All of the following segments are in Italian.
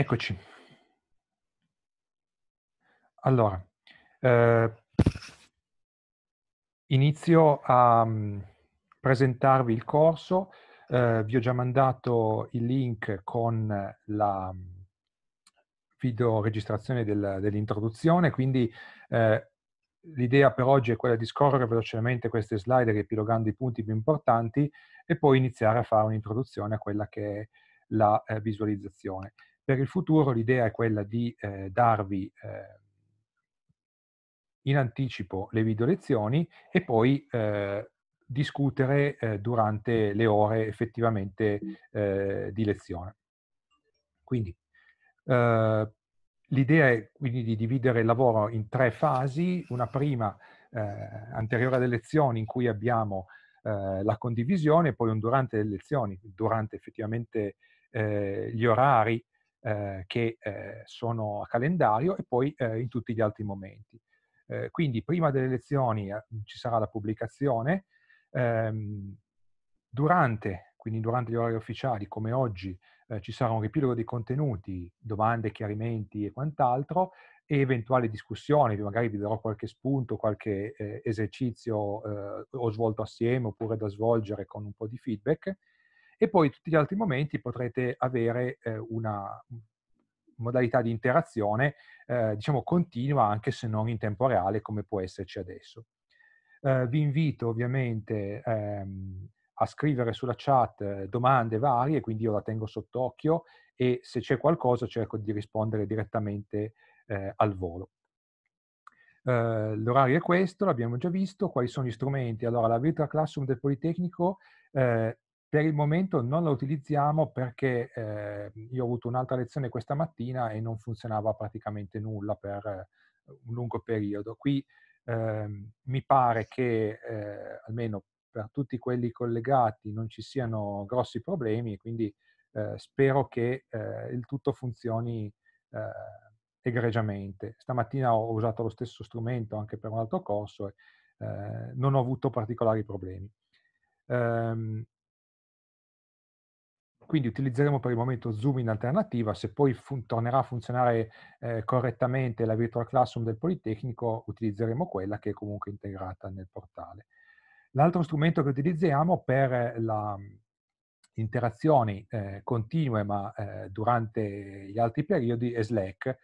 Eccoci. Allora, eh, inizio a mm, presentarvi il corso. Eh, vi ho già mandato il link con la um, mm, videoregistrazione del, dell'introduzione, quindi eh, l'idea per oggi è quella di scorrere velocemente queste slide riepilogando i punti più importanti e poi iniziare a fare un'introduzione a quella che è la eh, visualizzazione. Per il futuro l'idea è quella di eh, darvi eh, in anticipo le video lezioni e poi eh, discutere eh, durante le ore effettivamente eh, di lezione. Quindi eh, l'idea è quindi di dividere il lavoro in tre fasi, una prima anteriore alle lezioni in cui abbiamo la condivisione, poi un durante le lezioni, durante effettivamente eh, gli orari eh, che eh, sono a calendario e poi eh, in tutti gli altri momenti. Eh, quindi prima delle elezioni eh, ci sarà la pubblicazione, ehm, durante, quindi durante gli orari ufficiali come oggi eh, ci sarà un riepilogo dei contenuti, domande, chiarimenti e quant'altro e eventuali discussioni, magari vi darò qualche spunto, qualche esercizio o svolto assieme oppure da svolgere con un po' di feedback e poi tutti gli altri momenti potrete avere eh, una modalità di interazione eh, diciamo continua anche se non in tempo reale come può esserci adesso. Eh, vi invito ovviamente ehm, a scrivere sulla chat eh, domande varie, quindi io la tengo sott'occhio e se c'è qualcosa cerco di rispondere direttamente eh, al volo. Eh, l'orario è questo, l'abbiamo già visto, quali sono gli strumenti? Allora la Virtual Classroom del Politecnico eh, per il momento non la utilizziamo perché eh, io ho avuto un'altra lezione questa mattina e non funzionava praticamente nulla per eh, un lungo periodo. Qui eh, mi pare che eh, almeno per tutti quelli collegati non ci siano grossi problemi e quindi eh, spero che il tutto funzioni egregiamente. Stamattina ho usato lo stesso strumento anche per un altro corso e non ho avuto particolari problemi. Um, quindi utilizzeremo per il momento Zoom in alternativa, se poi fun- tornerà a funzionare eh, correttamente la Virtual Classroom del Politecnico, utilizzeremo quella che è comunque integrata nel portale. L'altro strumento che utilizziamo per la, mm, interazioni eh, continue ma eh, durante gli altri periodi è Slack.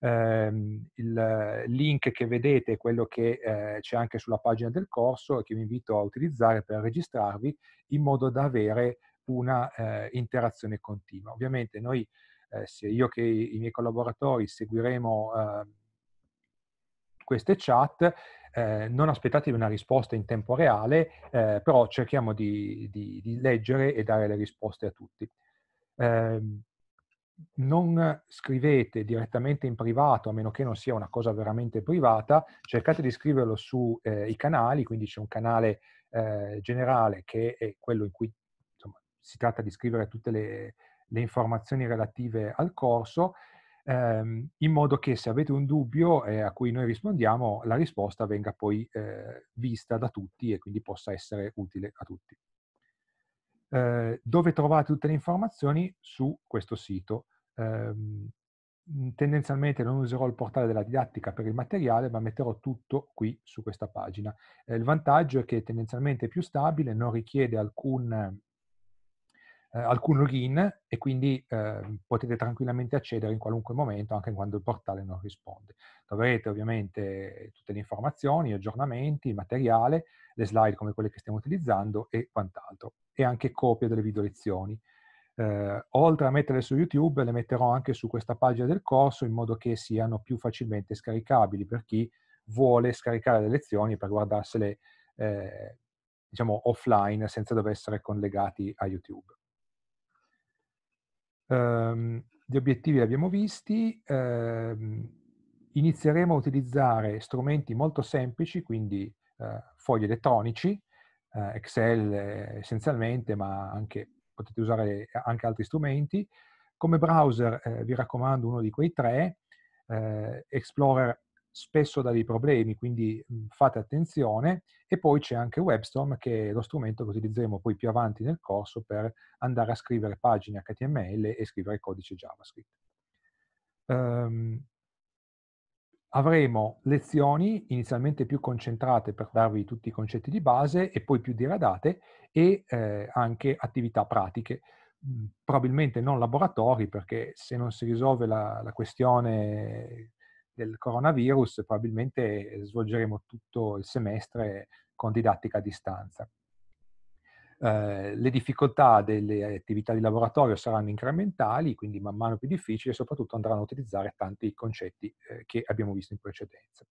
Eh, il link che vedete è quello che eh, c'è anche sulla pagina del corso e che vi invito a utilizzare per registrarvi in modo da avere una eh, interazione continua. Ovviamente noi, eh, sia io che i, miei collaboratori, seguiremo eh, queste chat, eh, non aspettatevi una risposta in tempo reale, eh, però cerchiamo di, di, di, leggere e dare le risposte a tutti. Ehm, non scrivete direttamente in privato, a meno che non sia una cosa veramente privata, cercate di scriverlo sui eh, canali, quindi c'è un canale eh, generale che è quello in cui si tratta di scrivere tutte le, le informazioni relative al corso, ehm, in modo che se avete un dubbio eh, a cui noi rispondiamo, la risposta venga poi eh, vista da tutti e quindi possa essere utile a tutti. Eh, dove trovate tutte le informazioni? Su questo sito. Ehm, tendenzialmente non userò il portale della didattica per il materiale, ma metterò tutto qui su questa pagina. Eh, il vantaggio è che tendenzialmente è più stabile, non richiede alcun eh, alcun login e quindi eh, potete tranquillamente accedere in qualunque momento, anche quando il portale non risponde. Troverete ovviamente tutte le informazioni, aggiornamenti, il materiale, le slide come quelle che stiamo utilizzando e quant'altro, e anche copie delle video lezioni. Eh, oltre a metterle su YouTube, le metterò anche su questa pagina del corso in modo che siano più facilmente scaricabili per chi vuole scaricare le lezioni per guardarsele eh, diciamo offline senza dover essere collegati a YouTube. Um, gli obiettivi li abbiamo visti, um, inizieremo a utilizzare strumenti molto semplici, quindi uh, fogli elettronici, uh, Excel eh, essenzialmente, ma anche, potete usare anche altri strumenti. Come browser eh, vi raccomando uno di quei tre, eh, Explorer spesso dà dei problemi, quindi mhmm, fate attenzione. E poi c'è anche WebStorm, che è lo strumento che utilizzeremo poi più avanti nel corso per andare a scrivere pagine HTML e scrivere codice JavaScript. Um, avremo lezioni inizialmente più concentrate per darvi tutti i concetti di base e poi più diradate e eh, anche attività pratiche mhmm, probabilmente non laboratori perché se non si risolve la, la questione del coronavirus, probabilmente eh, svolgeremo tutto il semestre con didattica a distanza. Eh, le difficoltà delle attività di laboratorio saranno incrementali, quindi man mano più difficili e soprattutto andranno a utilizzare tanti concetti eh, che abbiamo visto in precedenza.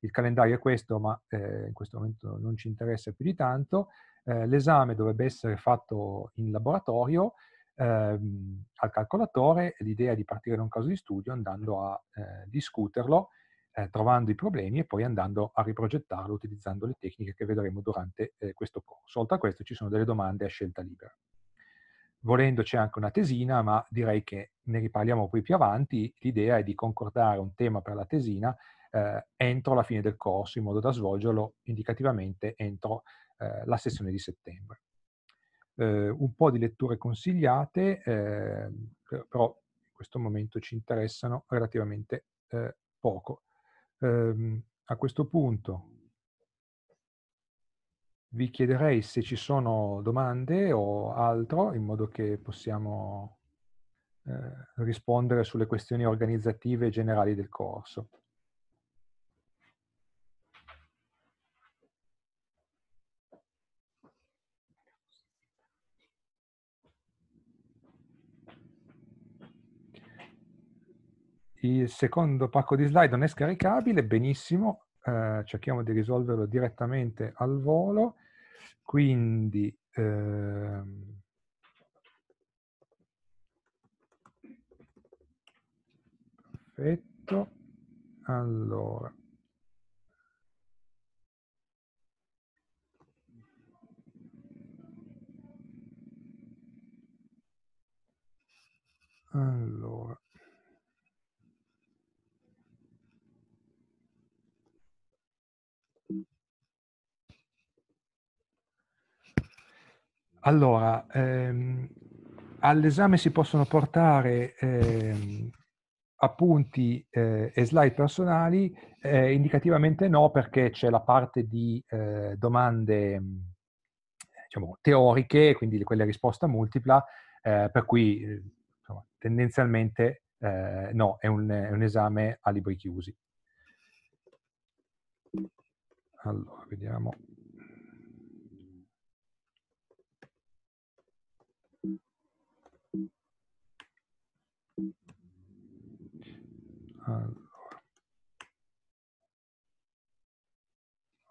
Il calendario è questo, ma eh, in questo momento non ci interessa più di tanto. Eh, l'esame dovrebbe essere fatto in laboratorio, ehm, al calcolatore l'idea di partire da un caso di studio andando a eh, discuterlo, eh, trovando i problemi e poi andando a riprogettarlo utilizzando le tecniche che vedremo durante eh, questo corso. Oltre a questo ci sono delle domande a scelta libera. Volendo c'è anche una tesina, ma direi che ne riparliamo poi più avanti. L'idea è di concordare un tema per la tesina eh, entro la fine del corso, in modo da svolgerlo indicativamente entro eh, la sessione di settembre eh, un po' di letture consigliate, eh, però in questo momento ci interessano relativamente eh, poco. Ehm, a questo punto vi chiederei se ci sono domande o altro in modo che possiamo ehm, rispondere sulle questioni organizzative generali del corso. Il secondo pacco di slide non è scaricabile, benissimo, eh, cerchiamo di risolverlo direttamente al volo. Quindi ehm, perfetto. Allora. Allora. Allora, ehm, all'esame si possono portare ehm, appunti eh, e slide personali, eh, indicativamente no perché c'è la parte di eh, domande mm, diciamo, teoriche, quindi quelle a risposta multipla, eh, per cui eh, insomma, tendenzialmente eh, no, è un, è un, esame a libri chiusi. Allora, vediamo. Allora.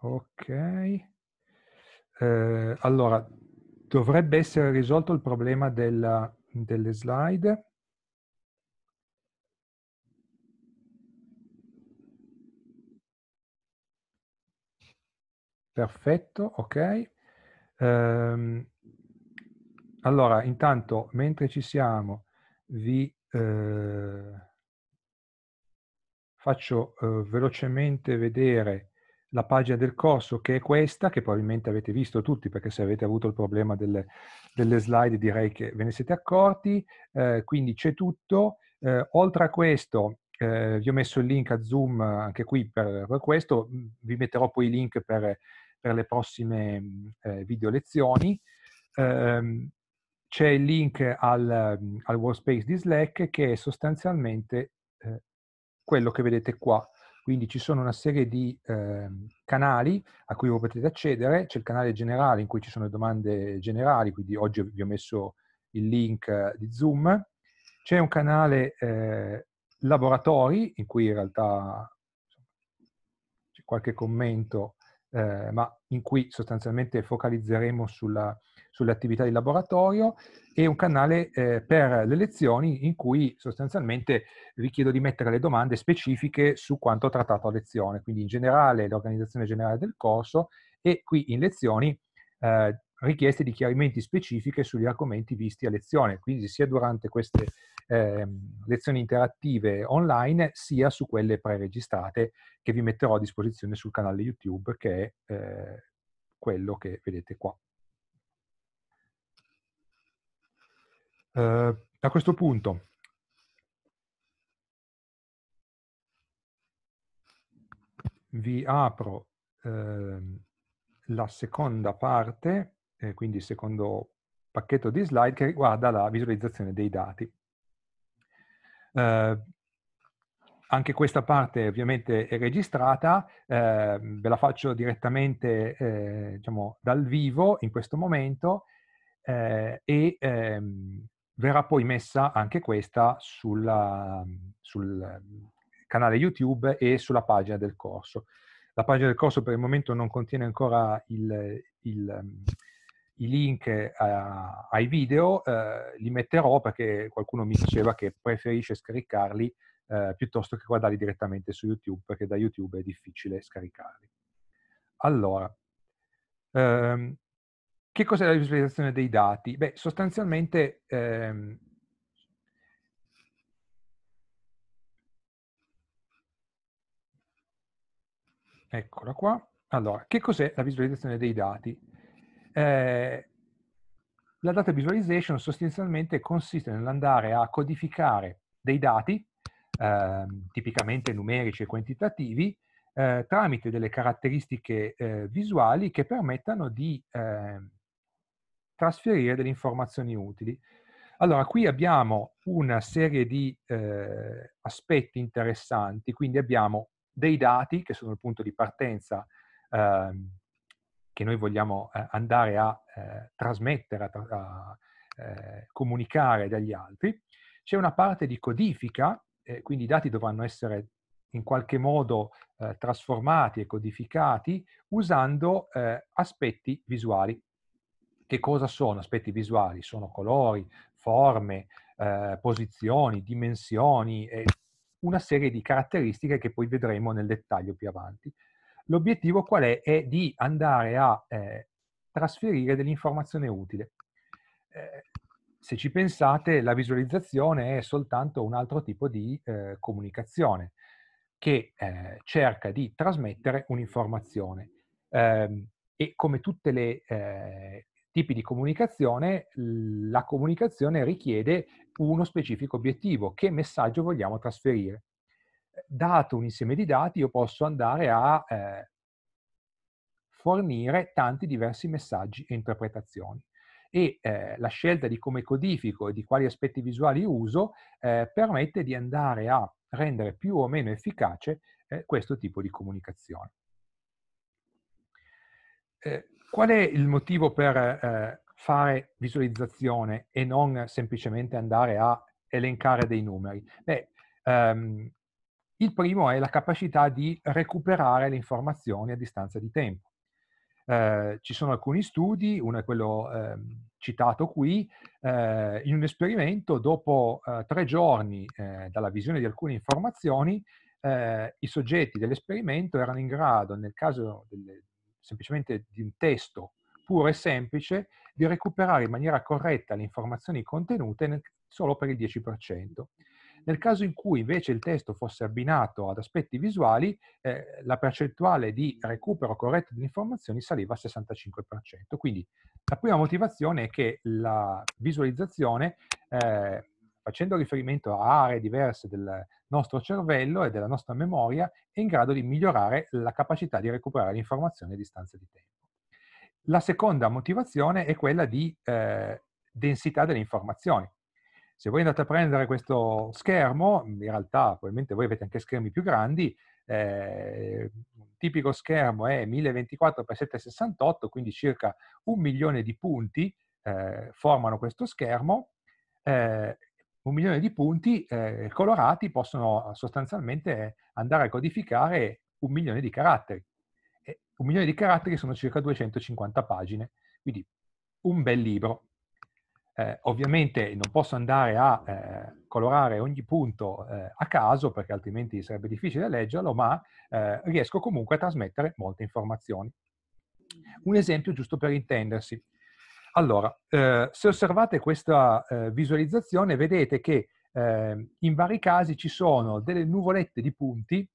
Ok. Eh, allora, dovrebbe essere risolto il problema della, delle slide. Perfetto, ok. Um, allora, intanto, mentre ci siamo, vi... Eh, faccio eh, velocemente vedere la pagina del corso che è questa, che probabilmente avete visto tutti perché se avete avuto il problema delle, delle slide direi che ve ne siete accorti, eh, quindi c'è tutto. Eh, oltre a questo eh, vi ho messo il link a Zoom anche qui per, per questo, vi metterò poi i link per, per le prossime mm, eh, video lezioni. Ehm, c'è il link al, mm, al workspace di Slack che è sostanzialmente eh, quello che vedete qua. Quindi ci sono una serie di eh, canali a cui voi potete accedere, c'è il canale generale in cui ci sono domande generali, quindi oggi vi ho messo il link eh, di Zoom, c'è un canale eh, laboratori in cui in realtà c'è qualche commento eh, ma in cui sostanzialmente focalizzeremo sulla, sulle attività di laboratorio, e un canale eh, per le lezioni in cui sostanzialmente vi chiedo di mettere le domande specifiche su quanto trattato a lezione, quindi in generale l'organizzazione generale del corso e qui in lezioni eh, richieste di chiarimenti specifiche sugli argomenti visti a lezione, quindi sia durante queste eh, lezioni interattive online sia su quelle preregistrate che vi metterò a disposizione sul canale YouTube che è eh, quello che vedete qua. Uh, a questo punto vi apro uh, la seconda parte eh, quindi il secondo pacchetto di slide che riguarda la visualizzazione dei dati. Eh, anche questa parte ovviamente è registrata, eh, ve la faccio direttamente eh, diciamo, dal vivo in questo momento eh, e ehm, verrà poi messa anche questa sulla, sul canale YouTube e sulla pagina del corso. La pagina del corso per il momento non contiene ancora il, il, i link eh, a, ai video, eh, li metterò perché qualcuno mi diceva che preferisce scaricarli eh, piuttosto che guardarli direttamente su YouTube, perché da YouTube è difficile scaricarli. Allora, ehm, che cos'è la visualizzazione dei dati? Beh, sostanzialmente ehm, Eccola qua. Allora, che cos'è la visualizzazione dei dati? Eh, la data visualization sostanzialmente consiste nell'andare a codificare dei dati, eh, tipicamente numerici e quantitativi, eh, tramite delle caratteristiche eh, visuali che permettano di ehm, trasferire delle informazioni utili. Allora, qui abbiamo una serie di eh, aspetti interessanti, quindi abbiamo dei dati che sono il punto di partenza eh, che noi vogliamo eh, andare a eh, trasmettere, a, a eh, comunicare dagli altri. C'è una parte di codifica, eh, quindi i dati dovranno essere in qualche modo eh, trasformati e codificati usando aspetti visuali. Che cosa sono aspetti visuali? Sono colori, forme, posizioni, dimensioni, una serie di caratteristiche che poi vedremo nel dettaglio più avanti. L'obiettivo qual è? È di andare a eh, trasferire dell'informazione utile. Eh, se ci pensate, la visualizzazione è soltanto un altro tipo di eh, comunicazione che eh, cerca di trasmettere un'informazione. Ehm, e come tutti i eh, tipi di comunicazione, la comunicazione richiede uno specifico obiettivo, che messaggio vogliamo trasferire dato un insieme di dati io posso andare a eh, fornire tanti diversi messaggi e interpretazioni. E eh, la scelta di come codifico e di quali aspetti visuali uso eh, permette di andare a rendere più o meno efficace eh, questo tipo di comunicazione. Eh, qual è il motivo per eh, fare visualizzazione e non semplicemente andare a elencare dei numeri? Beh, um, il primo è la capacità di recuperare le informazioni a distanza di tempo. Eh, ci sono alcuni studi, uno è quello eh, citato qui, eh, in un esperimento dopo eh, tre giorni eh, dalla visione di alcune informazioni, eh, i soggetti dell'esperimento erano in grado, nel caso delle, semplicemente di un testo puro e semplice, di recuperare in maniera corretta le informazioni contenute nel, solo per il 10%. Nel caso in cui invece il testo fosse abbinato ad aspetti visuali, eh, la percentuale di recupero corretto di informazioni saliva al 65%. Quindi la prima motivazione è che la visualizzazione, eh, facendo riferimento a aree diverse del nostro cervello e della nostra memoria, è in grado di migliorare la capacità di recuperare l'informazione a distanza di tempo. La seconda motivazione è quella di eh, densità delle informazioni. Se voi andate a prendere questo schermo, in realtà probabilmente voi avete anche schermi più grandi, eh, un tipico schermo è 1024x768, quindi circa un milione di punti eh, formano questo schermo. Eh, un milione di punti eh, colorati possono sostanzialmente andare a codificare un milione di caratteri. E un milione di caratteri sono circa 250 pagine, quindi un bel libro. Eh, ovviamente non posso andare a eh, colorare ogni punto eh, a caso perché altrimenti sarebbe difficile leggerlo, ma eh, riesco comunque a trasmettere molte informazioni. Un esempio giusto per intendersi. Allora, eh, se osservate questa eh, visualizzazione vedete che ehm, in vari casi ci sono delle nuvolette di punti,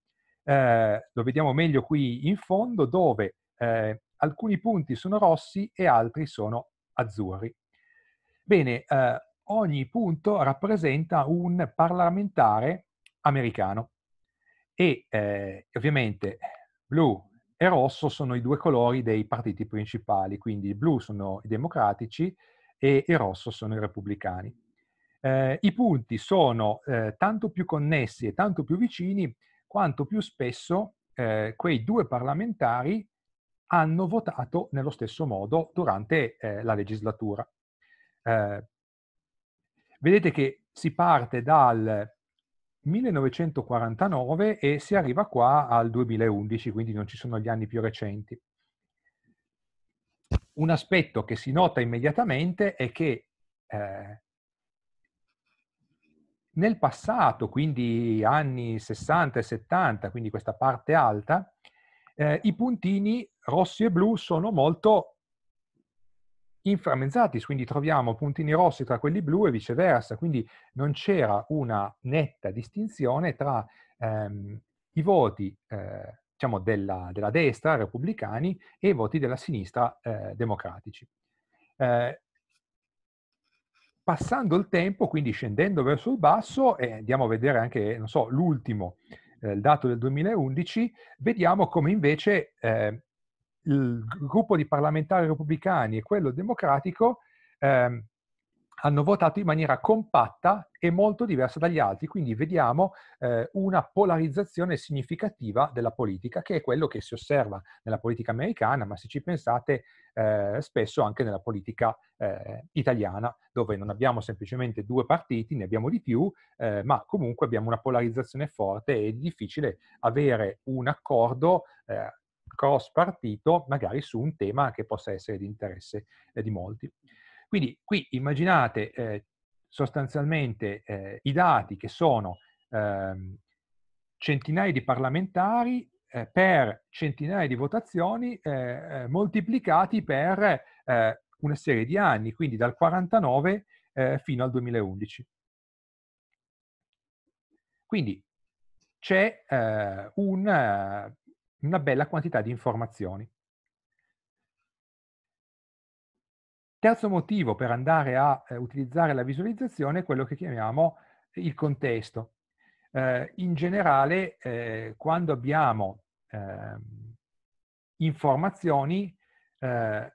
lo vediamo meglio qui in fondo, dove alcuni punti sono rossi e altri sono azzurri. Bene, eh, ogni punto rappresenta un parlamentare americano e eh, ovviamente blu e rosso sono i due colori dei partiti principali, quindi blu sono i democratici e il rosso sono i repubblicani. Eh, I punti sono eh, tanto più connessi e tanto più vicini quanto più spesso eh, quei due parlamentari hanno votato nello stesso modo durante eh, la legislatura. Eh, vedete che si parte dal 1949 e si arriva qua al 2011, quindi non ci sono gli anni più recenti. Un aspetto che si nota immediatamente è che eh, nel passato, quindi anni 60 e 70, quindi questa parte alta, eh, i puntini rossi e blu sono molto inframmezzati, quindi troviamo puntini rossi tra quelli blu e viceversa, quindi non c'era una netta distinzione tra ehm, i voti eh, diciamo della, della, destra, repubblicani, e i voti della sinistra, eh, democratici. Eh, passando il tempo, quindi scendendo verso il basso, e eh, andiamo a vedere anche, non so, l'ultimo, eh, il dato del 2011, vediamo come invece eh, il gruppo di parlamentari repubblicani e quello democratico eh, hanno votato in maniera compatta e molto diversa dagli altri, quindi vediamo eh, una polarizzazione significativa della politica, che è quello che si osserva nella politica americana, ma se ci pensate eh, spesso anche nella politica eh, italiana, dove non abbiamo semplicemente due partiti, ne abbiamo di più, eh, ma comunque abbiamo una polarizzazione forte e è difficile avere un accordo eh, cross partito, magari su un tema che possa essere di interesse eh, di molti. Quindi qui immaginate eh, sostanzialmente eh, i dati che sono ehm, centinaia di parlamentari eh, per centinaia di votazioni eh, eh, moltiplicati per una serie di anni, quindi dal 49 fino al 2011. Quindi c'è eh, un una bella quantità di informazioni. Terzo motivo per andare a eh, utilizzare la visualizzazione è quello che chiamiamo eh, il contesto. Eh, in generale, eh, quando abbiamo ehm, informazioni, eh,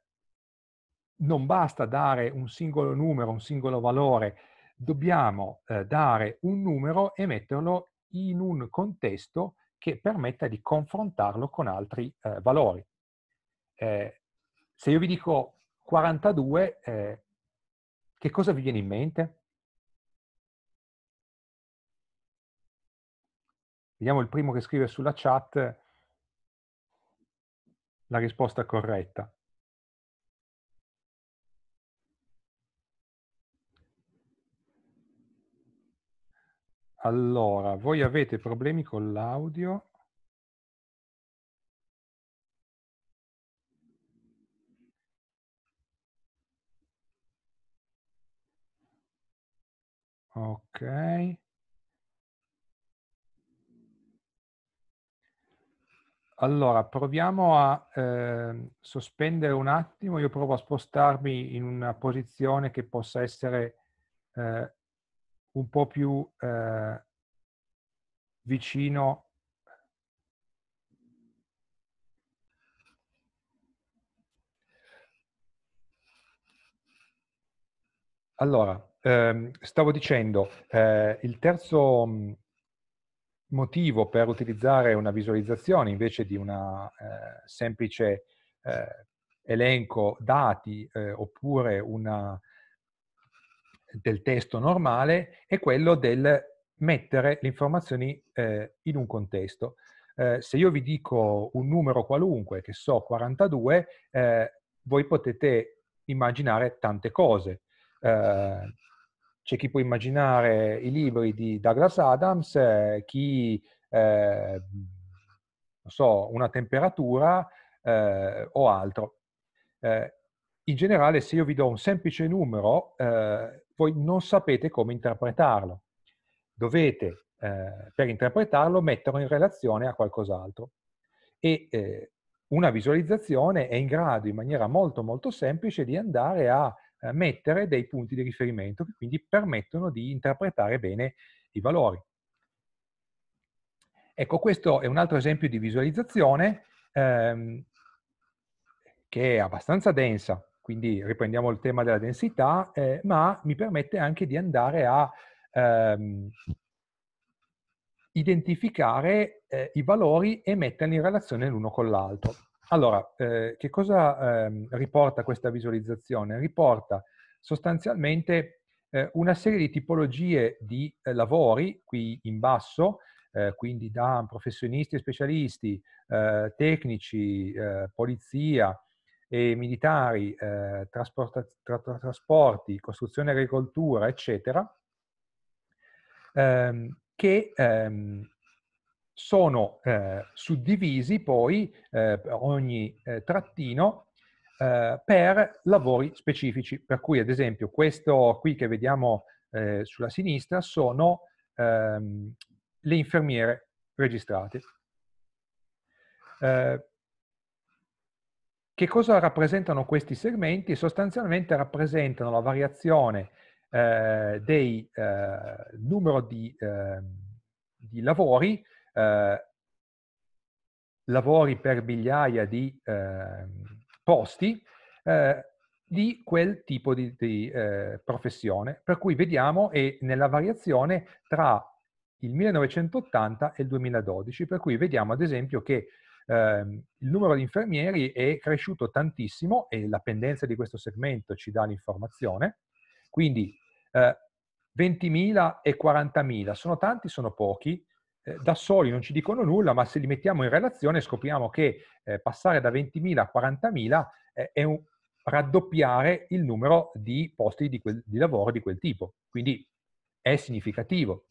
non basta dare un singolo numero, un singolo valore, dobbiamo eh, dare un numero e metterlo in un contesto che permetta di confrontarlo con altri eh, valori. Eh, se io vi dico 42, eh, che cosa vi viene in mente? Vediamo il primo che scrive sulla chat eh, la risposta corretta. Allora, voi avete problemi con l'audio? Ok. Allora, proviamo a eh, sospendere un attimo. Io provo a spostarmi in una posizione che possa essere eh, un po' più eh, vicino Allora, ehm, stavo dicendo, eh, il terzo mm, motivo per utilizzare una visualizzazione invece di una eh, semplice eh, elenco dati eh, oppure una del testo normale è quello del mettere le informazioni eh, in un contesto. Eh, se io vi dico un numero qualunque, che so 42, eh, voi potete immaginare tante cose. Eh, c'è chi può immaginare i libri di Douglas Adams, eh, chi, eh, so, una temperatura o altro in generale se io vi do un semplice numero eh, voi non sapete come interpretarlo. Dovete, eh, per interpretarlo, metterlo in relazione a qualcos'altro. E eh, una visualizzazione è in grado, in maniera molto molto semplice, di andare a eh, mettere dei punti di riferimento che quindi permettono di interpretare bene i valori. Ecco, questo è un altro esempio di visualizzazione ehm, che è abbastanza densa, quindi riprendiamo il tema della densità, eh, ma mi permette anche di andare a ehm, identificare eh, i valori e metterli in relazione l'uno con l'altro. Allora, eh, che cosa ehm, riporta questa visualizzazione? Riporta sostanzialmente eh, una serie di tipologie di eh, lavori, qui in basso, eh, quindi da professionisti e specialisti, eh, tecnici, eh, polizia, e militari, eh, trasporta, tra, tra, trasporti, costruzione e agricoltura, eccetera, ehm, che ehm, sono eh, suddivisi poi eh, ogni eh, trattino eh, per lavori specifici. Per cui, ad esempio, questo qui che vediamo eh, sulla sinistra sono ehm, le infermiere registrate. Eh, che cosa rappresentano questi segmenti? Sostanzialmente rappresentano la variazione eh, del eh, numero di, eh, di lavori, eh, lavori per migliaia di ehm, posti, eh, di quel tipo di, di eh, professione. Per cui vediamo è nella variazione tra il 1980 e il 2012, per cui vediamo ad esempio che Ehm, il numero di infermieri è cresciuto tantissimo e la pendenza di questo segmento ci dà l'informazione. Quindi 20.000 eh, e 40.000 sono tanti, sono pochi, eh, da soli non ci dicono nulla, ma se li mettiamo in relazione scopriamo che eh, passare da 20.000 a 40.000 è un raddoppiare il numero di posti di, quel, di lavoro di quel tipo. Quindi è significativo.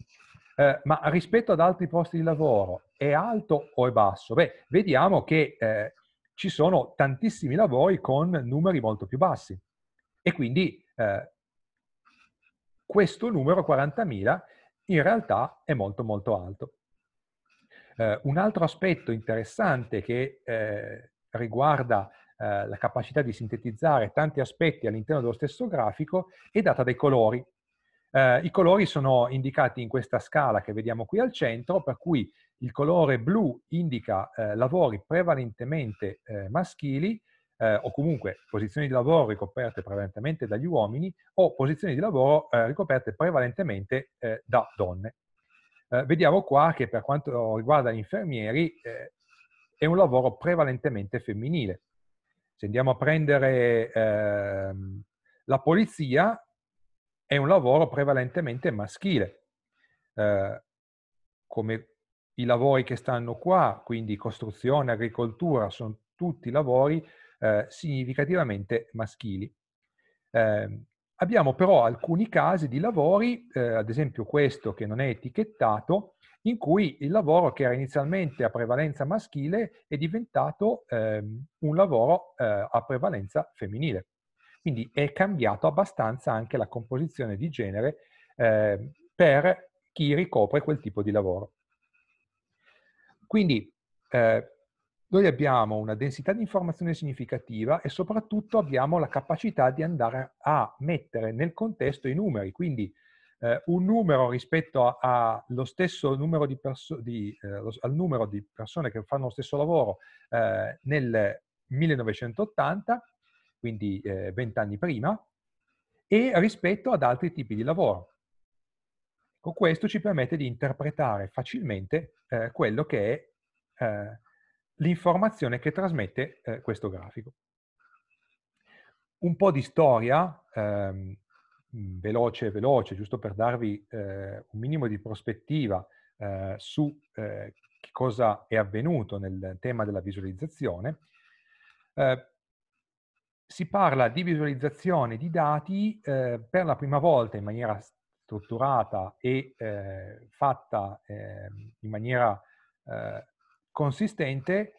Eh, ma rispetto ad altri posti di lavoro è alto o è basso? Beh, vediamo che eh, ci sono tantissimi lavori con numeri molto più bassi e quindi eh, questo numero 40.000 in realtà è molto molto alto. Eh, un altro aspetto interessante che eh, riguarda eh, la capacità di sintetizzare tanti aspetti all'interno dello stesso grafico è data dai colori. Eh, I colori sono indicati in questa scala che vediamo qui al centro, per cui il colore blu indica eh, lavori prevalentemente eh, maschili eh, o comunque posizioni di lavoro ricoperte prevalentemente dagli uomini o posizioni di lavoro eh, ricoperte prevalentemente eh, da donne. vediamo qua che per quanto riguarda gli infermieri è un lavoro prevalentemente femminile. Se andiamo a prendere ehm, la polizia, è un lavoro prevalentemente maschile, eh, come i lavori che stanno qua, quindi costruzione, agricoltura, sono tutti lavori eh, significativamente maschili. Eh, abbiamo però alcuni casi di lavori, eh, ad esempio questo che non è etichettato, in cui il lavoro che era inizialmente a prevalenza maschile è diventato ehm, un lavoro eh, a prevalenza femminile. Quindi è cambiato abbastanza anche la composizione di genere eh, per chi ricopre quel tipo di lavoro. Quindi eh, noi abbiamo una densità di informazione significativa e soprattutto abbiamo la capacità di andare a mettere nel contesto i numeri, quindi eh, un numero rispetto allo stesso numero di, di eh, al numero di persone che fanno lo stesso lavoro eh, nel 1980 quindi eh, vent'anni eh, prima, e rispetto ad altri tipi di lavoro. Con questo ci permette di interpretare facilmente eh, quello che è eh, l'informazione che trasmette eh, questo grafico. Un po' di storia, ehm, veloce, veloce, giusto per darvi eh, un minimo di prospettiva su che cosa è avvenuto nel tema della visualizzazione. Eh, si parla di visualizzazione di dati eh, per la prima volta in maniera strutturata e eh, fatta eh, in maniera eh, consistente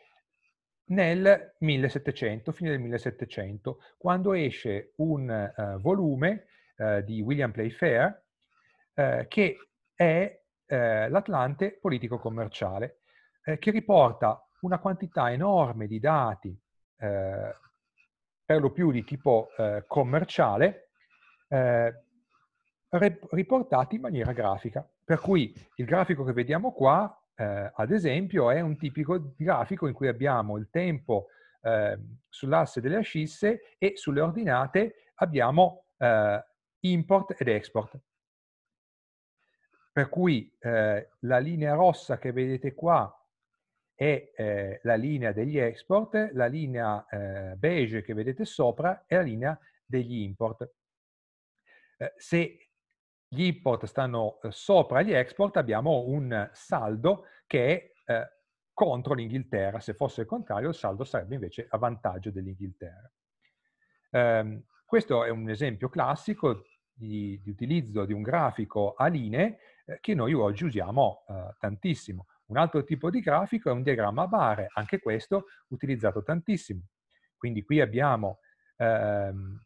nel 1700, fine del 1700, quando esce un eh, volume eh, di William Playfair che è l'Atlante politico-commerciale, che riporta una quantità enorme di dati per lo più di tipo eh, commerciale, eh, riportati in maniera grafica. Per cui il grafico che vediamo qua, eh, ad esempio, è un tipico grafico in cui abbiamo il tempo ehm, sull'asse delle ascisse e sulle ordinate abbiamo eh, import ed export. Per cui eh, la linea rossa che vedete qua è eh, la linea degli export, la linea eh, beige che vedete sopra è la linea degli import. Eh, se gli import stanno eh, sopra gli export abbiamo un saldo che è eh, contro l'Inghilterra, se fosse il contrario il saldo sarebbe invece a vantaggio dell'Inghilterra. Ehm, questo è un esempio classico di, di, utilizzo di un grafico a linee eh, che noi oggi usiamo tantissimo un altro tipo di grafico è un diagramma a barre, anche questo utilizzato tantissimo. Quindi qui abbiamo ehm,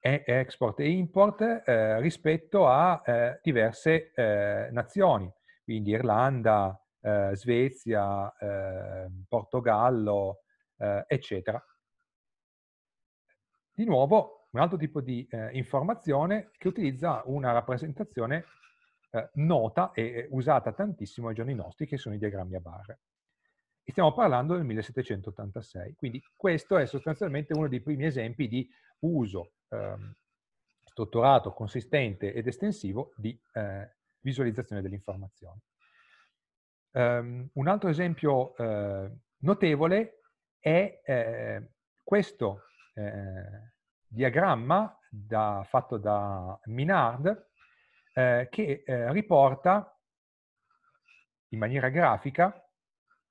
export e import eh, rispetto a eh, diverse eh, nazioni, quindi Irlanda, eh, Svezia, ehm, Portogallo, eh, eccetera. Di nuovo, un altro tipo di eh, informazione che utilizza una rappresentazione eh, nota e usata tantissimo ai giorni nostri, che sono i diagrammi a barre. E stiamo parlando del 1786, quindi questo è sostanzialmente uno dei primi esempi di uso ehm, strutturato, consistente ed estensivo di eh, visualizzazione dell'informazione. Um, un altro esempio eh, notevole è eh, questo eh, diagramma da, fatto da Minard, eh, che eh, riporta in maniera grafica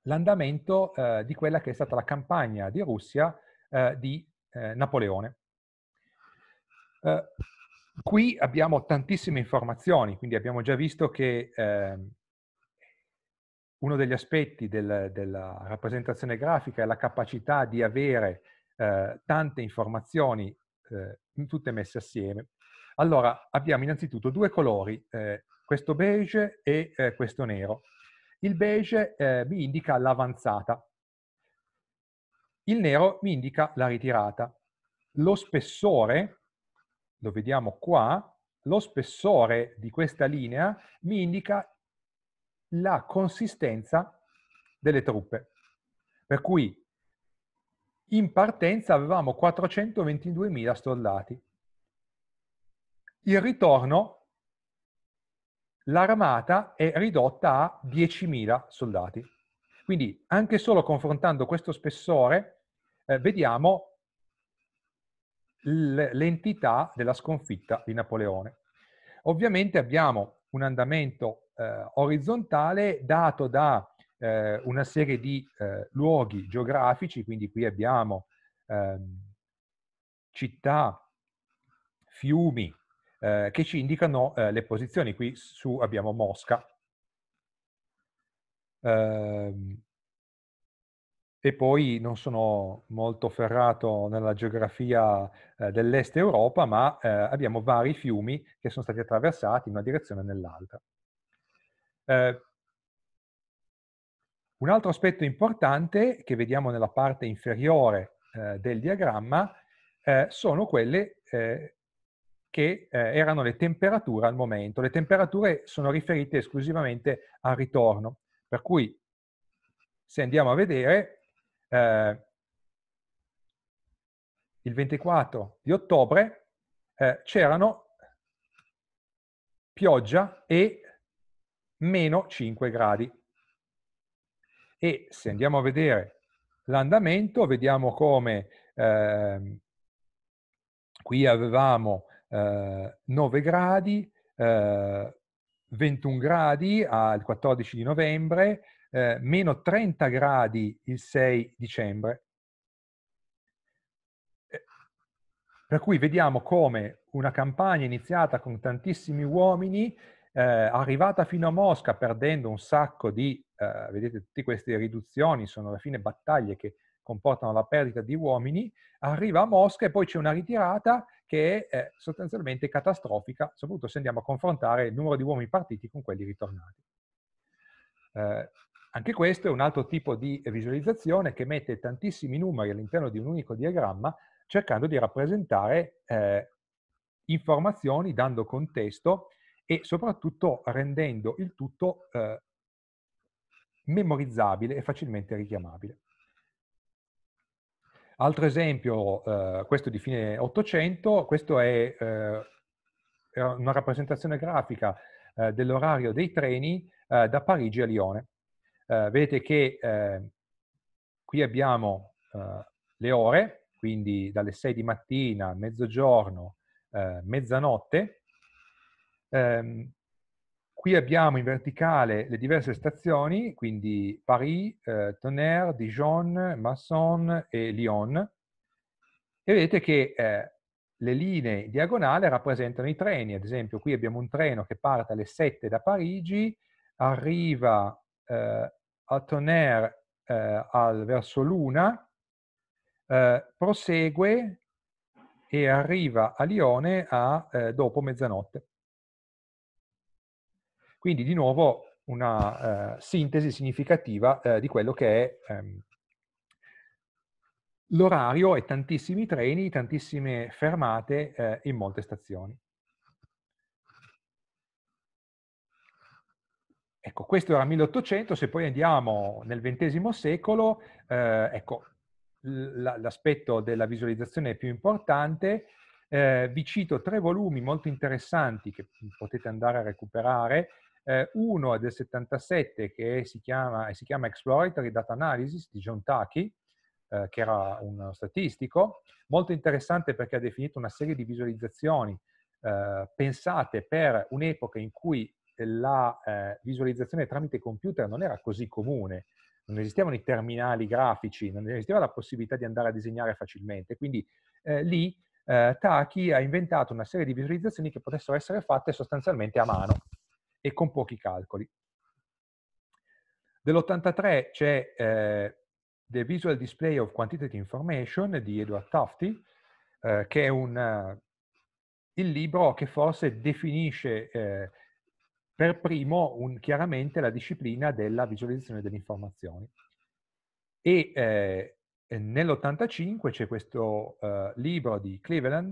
l'andamento eh, di quella che è stata la campagna di Russia eh, di eh, Napoleone. Eh, qui abbiamo tantissime informazioni, quindi abbiamo già visto che ehm, uno degli aspetti del, della rappresentazione grafica è la capacità di avere eh, tante informazioni eh, tutte messe assieme. Allora, abbiamo innanzitutto due colori, eh, questo beige e eh, questo nero. Il beige eh, mi indica l'avanzata, il nero mi indica la ritirata. Lo spessore, lo vediamo qua, lo spessore di questa linea mi indica la consistenza delle truppe. Per cui in partenza avevamo 422.000 soldati. Il ritorno, l'armata è ridotta a 10.000 soldati. Quindi anche solo confrontando questo spessore eh, vediamo l'entità della sconfitta di Napoleone. Ovviamente abbiamo un andamento eh, orizzontale dato da eh, una serie di eh, luoghi geografici, quindi qui abbiamo ehm, città, fiumi, eh, che ci indicano eh, le posizioni. Qui su abbiamo Mosca. Ehm, e poi non sono molto ferrato nella geografia eh, dell'est Europa, ma eh, abbiamo vari fiumi che sono stati attraversati in una direzione o nell'altra. Eh, un altro aspetto importante che vediamo nella parte inferiore del diagramma sono quelle che eh, erano le temperature al momento. Le temperature sono riferite esclusivamente al ritorno, per cui se andiamo a vedere eh, il 24 di ottobre eh, c'erano pioggia e meno 5 gradi. E se andiamo a vedere l'andamento, vediamo come ehm, qui avevamo 9 eh, gradi, eh, 21 gradi al 14 di novembre, eh, meno 30 gradi il 6 dicembre. Eh, per cui vediamo come una campagna iniziata con tantissimi uomini, eh, arrivata fino a Mosca perdendo un sacco di, eh, vedete tutte queste riduzioni, sono alla fine battaglie che comportano la perdita di uomini, arriva a Mosca e poi c'è una ritirata che è sostanzialmente catastrofica, soprattutto se andiamo a confrontare il numero di uomini partiti con quelli ritornati. Eh, anche questo è un altro tipo di visualizzazione che mette tantissimi numeri all'interno di un unico diagramma cercando di rappresentare eh, informazioni, dando contesto e soprattutto rendendo il tutto eh, memorizzabile e facilmente richiamabile. Altro esempio, eh, questo di fine 800, questa è eh, una rappresentazione grafica eh, dell'orario dei treni eh, da Parigi a Lione. Eh, vedete che eh, qui abbiamo le ore, quindi dalle 6 di mattina, mezzogiorno, mezzanotte. Ehm, qui abbiamo in verticale le diverse stazioni, quindi Paris, eh, Tonnerre, Dijon, Masson e Lyon. E vedete che eh, le linee diagonali rappresentano i treni. Ad esempio, qui abbiamo un treno che parte alle 7 da Parigi, arriva eh, a Tonnerre eh, al, verso l'una, eh, prosegue e arriva a Lione a, eh, dopo mezzanotte. Quindi di nuovo una eh, sintesi significativa eh, di quello che è ehm, l'orario e tantissimi treni, tantissime fermate eh, in molte stazioni. Ecco, questo era 1800, se poi andiamo nel XX secolo, eh, ecco, l'aspetto della visualizzazione più importante, eh, vi cito tre volumi molto interessanti che potete andare a recuperare, eh, uno è del 77 che si chiama, si chiama Exploratory Data Analysis di John Taki, eh, che era un statistico, molto interessante perché ha definito una serie di visualizzazioni eh, pensate per un'epoca in cui la eh, visualizzazione tramite computer non era così comune, non esistevano i terminali grafici, non esisteva la possibilità di andare a disegnare facilmente, quindi eh, lì eh, Taki ha inventato una serie di visualizzazioni che potessero essere fatte sostanzialmente a mano e con pochi calcoli. Dell'83 c'è eh, The Visual Display of Quantitative Information di Edward Tufti, eh, che è un, eh, il libro che forse definisce eh, per primo un, chiaramente la disciplina della visualizzazione delle informazioni. E eh, nell'85 c'è questo eh, libro di Cleveland,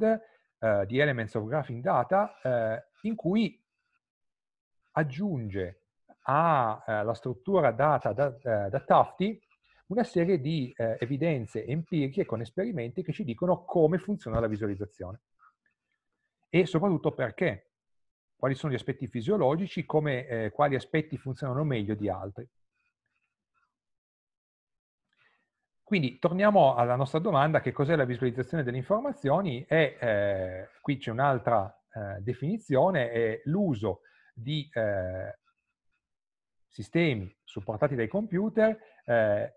The eh, Elements of Graphing Data, in cui aggiunge alla eh, struttura data da, eh, da Tafti una serie di eh, evidenze empiriche con esperimenti che ci dicono come funziona la visualizzazione e soprattutto perché, quali sono gli aspetti fisiologici, come, eh, quali aspetti funzionano meglio di altri. Quindi torniamo alla nostra domanda che cos'è la visualizzazione delle informazioni e eh, qui c'è un'altra eh, definizione, è l'uso di eh, sistemi supportati dai computer eh,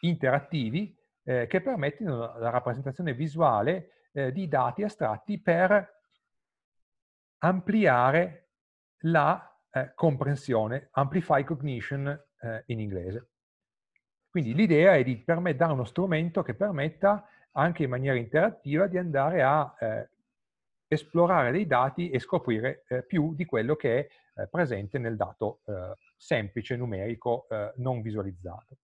interattivi eh, che permettono la rappresentazione visuale eh, di dati astratti per ampliare la eh, comprensione, amplify cognition eh, in inglese. Quindi l'idea è di dare uno strumento che permetta anche in maniera interattiva di andare a eh, esplorare dei dati e scoprire eh, più di quello che è eh, presente nel dato eh, semplice, numerico, eh, non visualizzato.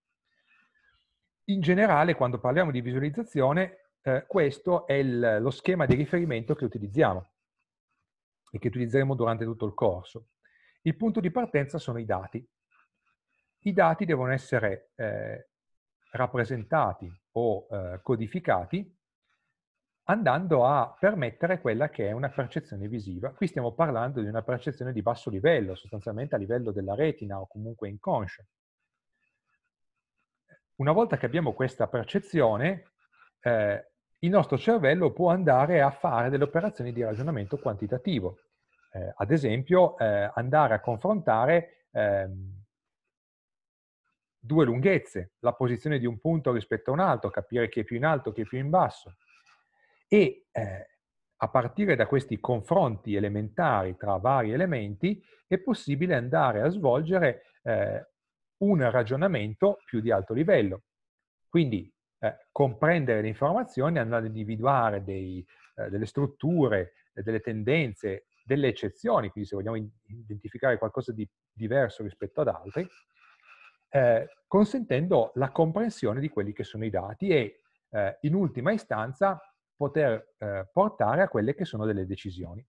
In generale, quando parliamo di visualizzazione, eh, questo è il, lo schema di riferimento che utilizziamo e che utilizzeremo durante tutto il corso. Il punto di partenza sono i dati. I dati devono essere eh, rappresentati o codificati andando a permettere quella che è una percezione visiva. Qui stiamo parlando di una percezione di basso livello, sostanzialmente a livello della retina o comunque inconscia. Una volta che abbiamo questa percezione, eh, il nostro cervello può andare a fare delle operazioni di ragionamento quantitativo. Eh, ad esempio, eh, andare a confrontare ehm, due lunghezze, la posizione di un punto rispetto a un altro, capire chi è più in alto, chi è più in basso e eh, a partire da questi confronti elementari tra vari elementi è possibile andare a svolgere eh, un ragionamento più di alto livello. Quindi eh, comprendere le informazioni andando ad individuare dei, eh, delle strutture, delle tendenze, delle eccezioni, quindi se vogliamo identificare qualcosa di diverso rispetto ad altri, eh, consentendo la comprensione di quelli che sono i dati e eh, in ultima istanza poter eh, portare a quelle che sono delle decisioni.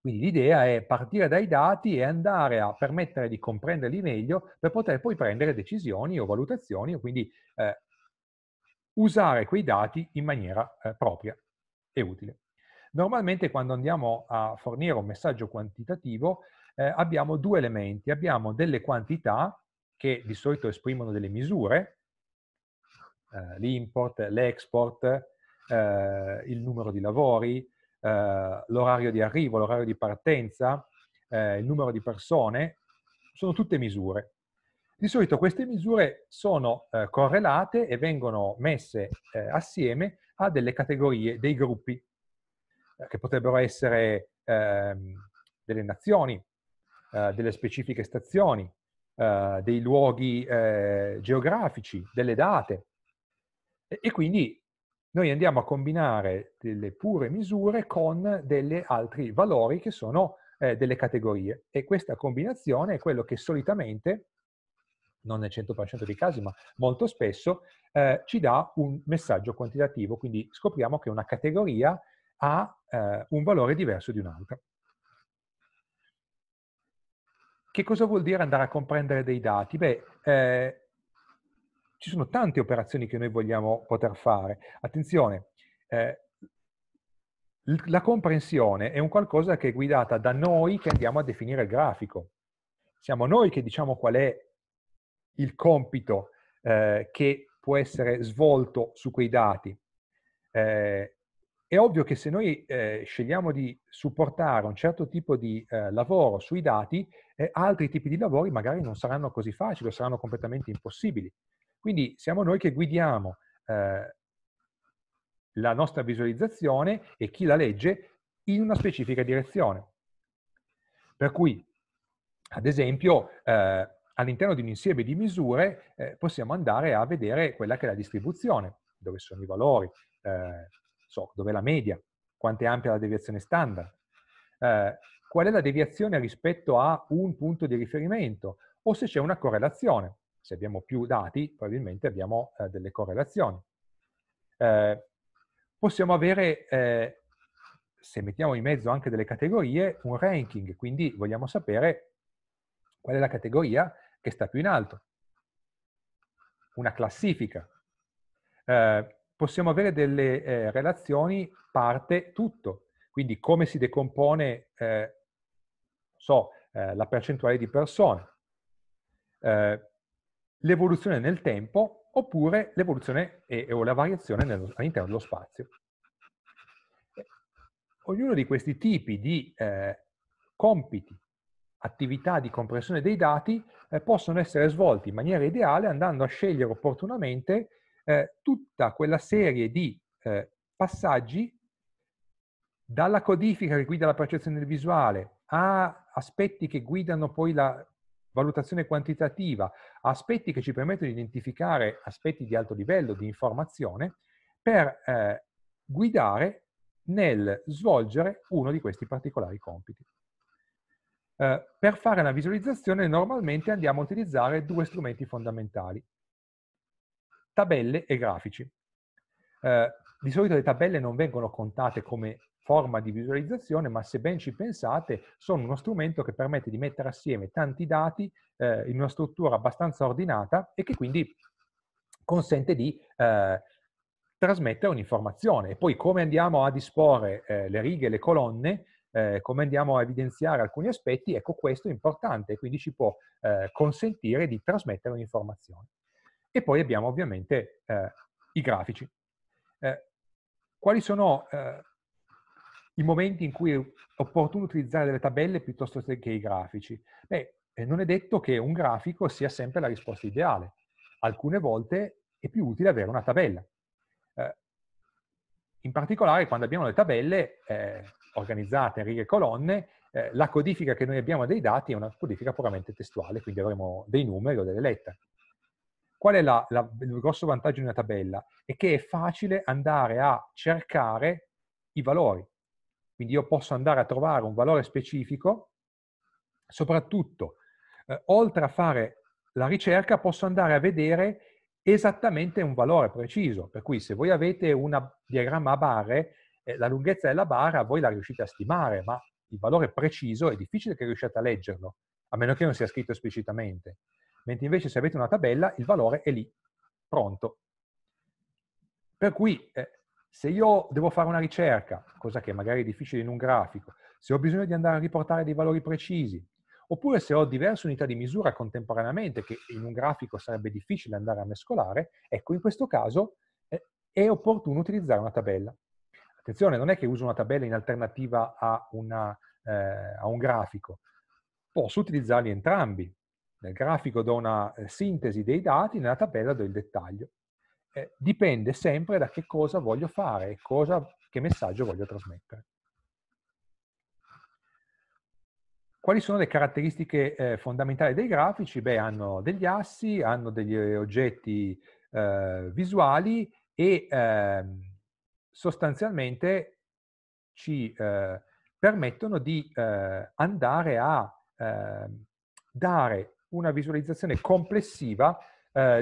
Quindi l'idea è partire dai dati e andare a permettere di comprenderli meglio per poter poi prendere decisioni o valutazioni o quindi eh, usare quei dati in maniera eh, propria e utile. Normalmente quando andiamo a fornire un messaggio quantitativo eh, abbiamo due elementi. Abbiamo delle quantità che di solito esprimono delle misure, eh, l'import, l'export, eh, il numero di lavori, eh, l'orario di arrivo, l'orario di partenza, eh, il numero di persone, sono tutte misure. Di solito queste misure sono eh, correlate e vengono messe eh, assieme a delle categorie, dei gruppi, eh, che potrebbero essere ehm, delle nazioni, delle specifiche stazioni, dei luoghi geografici, delle date. E, e quindi noi andiamo a combinare delle pure misure con degli altri valori che sono eh, delle categorie. E questa combinazione è quello che solitamente, non nel 100% dei casi, ma molto spesso, eh, ci dà un messaggio quantitativo. Quindi scopriamo che una categoria ha eh, un valore diverso di un'altra. Che cosa vuol dire andare a comprendere dei dati? Beh, eh, ci sono tante operazioni che noi vogliamo poter fare. Attenzione, eh, la comprensione è un qualcosa che è guidata da noi che andiamo a definire il grafico. Siamo noi che diciamo qual è il compito eh, che può essere svolto su quei dati. Eh, è ovvio che se noi eh, scegliamo di supportare un certo tipo di eh, lavoro sui dati, eh, altri tipi di lavori magari non saranno così facili o saranno completamente impossibili. Quindi siamo noi che guidiamo eh, la nostra visualizzazione e chi la legge in una specifica direzione. Per cui, ad esempio, eh, all'interno di un insieme di misure eh, possiamo andare a vedere quella che è la distribuzione, dove sono i valori, eh, so, dove è la media, quanto è ampia la deviazione standard, eh, qual è la deviazione rispetto a un punto di riferimento o se c'è una correlazione se abbiamo più dati, probabilmente abbiamo eh, delle correlazioni. Eh, possiamo avere, eh, se mettiamo in mezzo anche delle categorie, un ranking, quindi vogliamo sapere qual è la categoria che sta più in alto. Una classifica. Eh, possiamo avere delle eh, relazioni parte-tutto, quindi come si decompone eh, so, la percentuale di persone. Eh, l'evoluzione nel tempo oppure l'evoluzione o la variazione all'interno dello spazio. Ognuno di questi tipi di eh, compiti, attività di compressione dei dati eh, possono essere svolti in maniera ideale andando a scegliere opportunamente eh, tutta quella serie di eh, passaggi dalla codifica che guida la percezione del visuale a aspetti che guidano poi la valutazione quantitativa, aspetti che ci permettono di identificare aspetti di alto livello di informazione per eh, guidare nel svolgere uno di questi particolari compiti. Eh, per fare una visualizzazione normalmente andiamo a utilizzare due strumenti fondamentali, tabelle e grafici. Eh, di solito le tabelle non vengono contate come forma di visualizzazione, ma se ben ci pensate, sono uno strumento che permette di mettere assieme tanti dati eh, in una struttura abbastanza ordinata e che quindi consente di eh, trasmettere un'informazione. E poi come andiamo a disporre eh, le righe, le colonne, eh, come andiamo a evidenziare alcuni aspetti, ecco questo è importante, quindi ci può eh, consentire di trasmettere un'informazione. E poi abbiamo ovviamente eh, i grafici. quali sono i momenti in cui è opportuno utilizzare delle tabelle piuttosto che i grafici. Beh, eh, non è detto che un grafico sia sempre la risposta ideale. Alcune volte è più utile avere una tabella. Eh, in particolare quando abbiamo le tabelle eh, organizzate in righe e colonne, eh, la codifica che noi abbiamo dei dati è una codifica puramente testuale, quindi avremo dei numeri o delle lettere. Qual è la, la, il grosso vantaggio di una tabella? È che è facile andare a cercare i valori quindi io posso andare a trovare un valore specifico, soprattutto eh, oltre a fare la ricerca posso andare a vedere esattamente un valore preciso. Per cui se voi avete un diagramma a barre, eh, la lunghezza della barra voi la riuscite a stimare, ma il valore preciso è difficile che riusciate a leggerlo, a meno che non sia scritto esplicitamente. Mentre invece se avete una tabella, il valore è lì, pronto. Per cui eh, se io devo fare una ricerca, cosa che magari è difficile in un grafico, se ho bisogno di andare a riportare dei valori precisi, oppure se ho diverse unità di misura contemporaneamente che in un grafico sarebbe difficile andare a mescolare, ecco in questo caso eh, è opportuno utilizzare una tabella. Attenzione, non è che uso una tabella in alternativa a, una, eh, a un grafico, posso utilizzarli entrambi. Nel grafico do una eh, sintesi dei dati, nella tabella do il dettaglio eh, dipende sempre da che cosa voglio fare, cosa, che messaggio voglio trasmettere. Quali sono le caratteristiche eh, fondamentali dei grafici? Beh, hanno degli assi, hanno degli eh, oggetti eh, visuali e ehm, sostanzialmente ci eh, permettono di eh, andare a ehm, dare una visualizzazione complessiva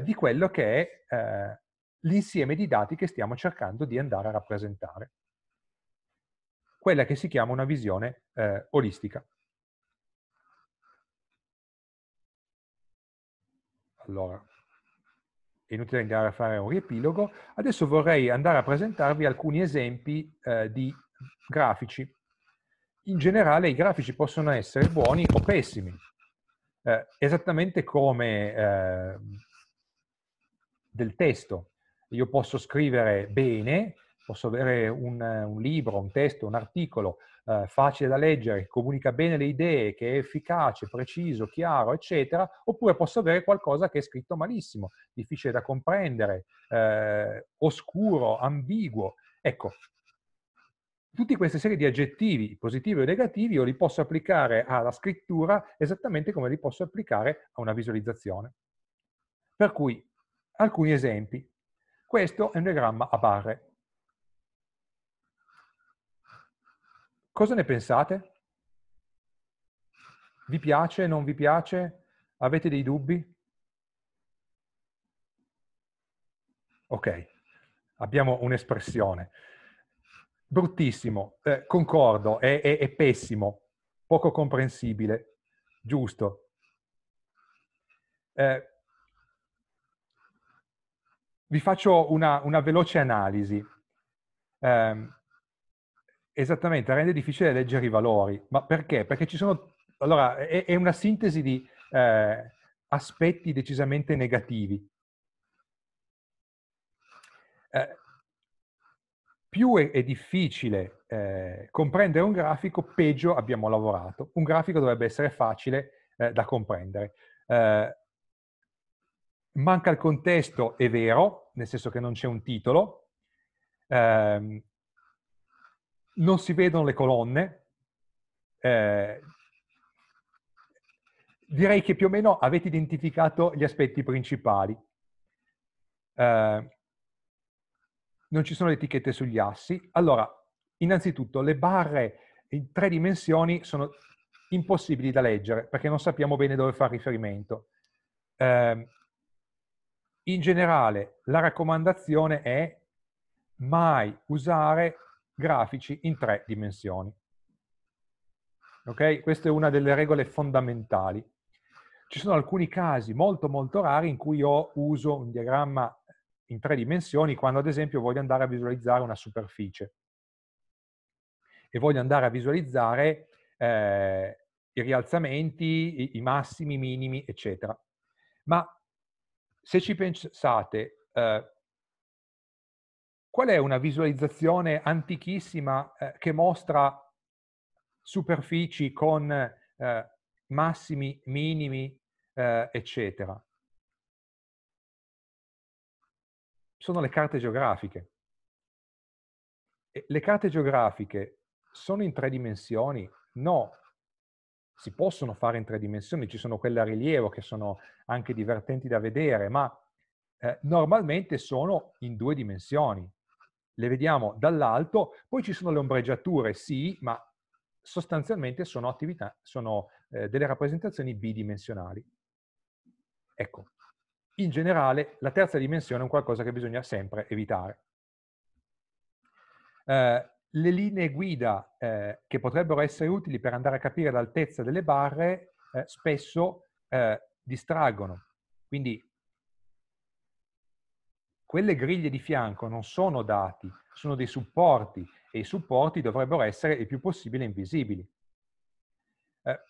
di quello che è eh, l'insieme di dati che stiamo cercando di andare a rappresentare. Quella che si chiama una visione eh, olistica. Allora, è inutile andare a fare un riepilogo. Adesso vorrei andare a presentarvi alcuni esempi eh, di grafici. In generale i grafici possono essere buoni o pessimi, eh, esattamente come eh, del testo. Io posso scrivere bene, posso avere un, un libro, un testo, un articolo eh, facile da leggere, che comunica bene le idee, che è efficace, preciso, chiaro, eccetera, oppure posso avere qualcosa che è scritto malissimo, difficile da comprendere, eh, oscuro, ambiguo. Ecco, tutte queste serie di aggettivi positivi o negativi io li posso applicare alla scrittura esattamente come li posso applicare a una visualizzazione. Per cui, alcuni esempi. Questo è un diagramma a barre. Cosa ne pensate? Vi piace? Non vi piace? Avete dei dubbi? Ok, abbiamo un'espressione. Bruttissimo, eh, concordo, è, è, è pessimo, poco comprensibile, giusto. Eh, vi faccio una, una veloce analisi. Eh, esattamente, rende difficile leggere i valori. Ma perché? Perché ci sono... Allora, è, è una sintesi di eh, aspetti decisamente negativi. Eh, più è, è difficile eh, comprendere un grafico, peggio abbiamo lavorato. Un grafico dovrebbe essere facile eh, da comprendere eh, manca il contesto, è vero, nel senso che non c'è un titolo, eh, non si vedono le colonne, eh, direi che più o meno avete identificato gli aspetti principali. Eh, non ci sono le etichette sugli assi. Allora, innanzitutto le barre in tre dimensioni sono impossibili da leggere perché non sappiamo bene dove fare riferimento. Eh, in generale, la raccomandazione è mai usare grafici in tre dimensioni. Ok? Questa è una delle regole fondamentali. Ci sono alcuni casi molto molto rari in cui io uso un diagramma in tre dimensioni quando ad esempio voglio andare a visualizzare una superficie e voglio andare a visualizzare eh, i rialzamenti, i, i massimi, i minimi, eccetera. Ma se ci pensate, eh, qual è una visualizzazione antichissima eh, che mostra superfici con eh, massimi, minimi, eh, eccetera? Sono le carte geografiche. E le carte geografiche sono in tre dimensioni? No, si possono fare in tre dimensioni, ci sono quelle a rilievo che sono anche divertenti da vedere, ma eh, normalmente sono in due dimensioni. Le vediamo dall'alto, poi ci sono le ombreggiature, sì, ma sostanzialmente sono attività, sono eh, delle rappresentazioni bidimensionali. Ecco, in generale la terza dimensione è un qualcosa che bisogna sempre evitare. Eh, le linee guida eh, che potrebbero essere utili per andare a capire l'altezza delle barre eh, spesso eh, distraggono. Quindi quelle griglie di fianco non sono dati, sono dei supporti e i supporti dovrebbero essere il più possibile invisibili. Eh,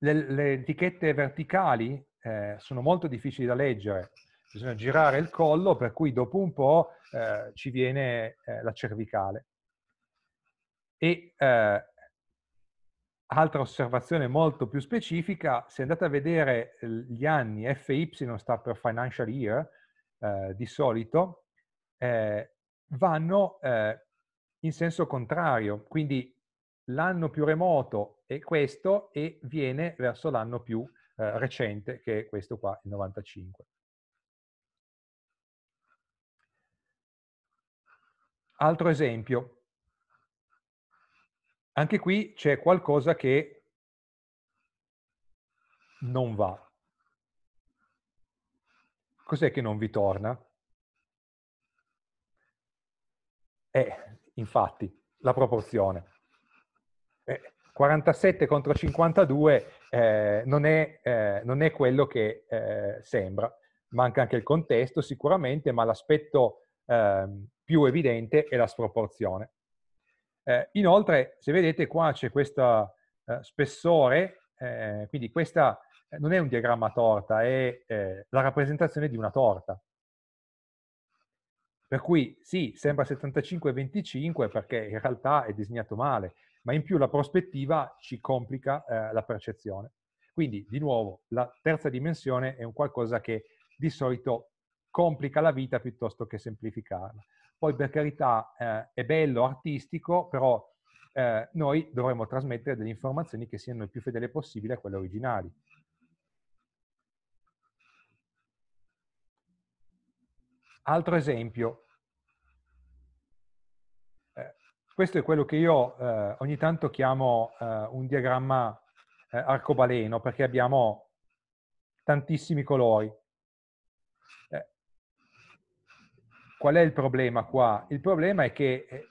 le, le, etichette verticali eh, sono molto difficili da leggere, bisogna girare il collo per cui dopo un po' eh, ci viene la cervicale e eh, altra osservazione molto più specifica, se andate a vedere gli anni, FY sta per Financial Year, eh, di solito, eh, vanno eh, in senso contrario, quindi l'anno più remoto è questo e viene verso l'anno più eh, recente, che è questo qua, il 95. Altro esempio, anche qui c'è qualcosa che non va. Cos'è che non vi torna? Eh, infatti, la proporzione. Eh, 47 contro 52 eh, non, è, eh, non, è, quello che eh, sembra. Manca anche il contesto sicuramente, ma l'aspetto ehm, più evidente è la sproporzione. Eh, inoltre, se vedete qua c'è questo eh, spessore, eh, quindi questa eh, non è un diagramma torta, è eh, la rappresentazione di una torta. Per cui sì, sembra 75-25 perché in realtà è disegnato male, ma in più la prospettiva ci complica eh, la percezione. Quindi, di nuovo, la terza dimensione è un qualcosa che di solito complica la vita piuttosto che semplificarla. Poi per carità eh, è bello, artistico, però eh, noi dovremmo trasmettere delle informazioni che siano il più fedele possibile a quelle originali. Altro esempio. Eh, questo è quello che io eh, ogni tanto chiamo eh, un diagramma eh, arcobaleno perché abbiamo tantissimi colori. Qual è il problema qua? Il problema è che eh,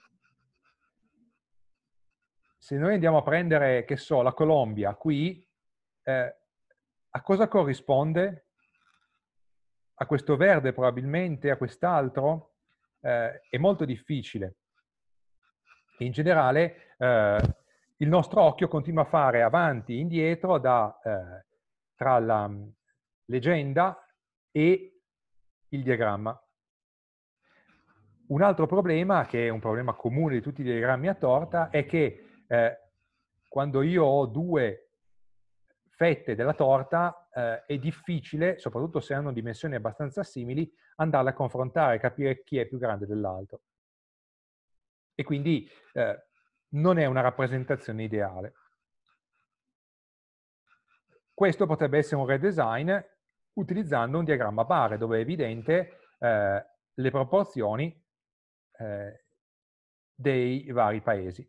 se noi andiamo a prendere, che so, la Colombia, qui, eh, a cosa corrisponde? A questo verde probabilmente, a quest'altro? Eh, è molto difficile. In generale, eh, il nostro occhio continua a fare avanti e indietro da, eh, tra la mm, leggenda e il diagramma. Un altro problema, che è un problema comune di tutti i diagrammi a torta, è che eh, quando io ho due fette della torta eh, è difficile, soprattutto se hanno dimensioni abbastanza simili, andarle a confrontare, e capire chi è più grande dell'altro. E quindi eh, non è una rappresentazione ideale. Questo potrebbe essere un redesign utilizzando un diagramma a barre dove è evidente eh, le proporzioni eh, dei vari paesi.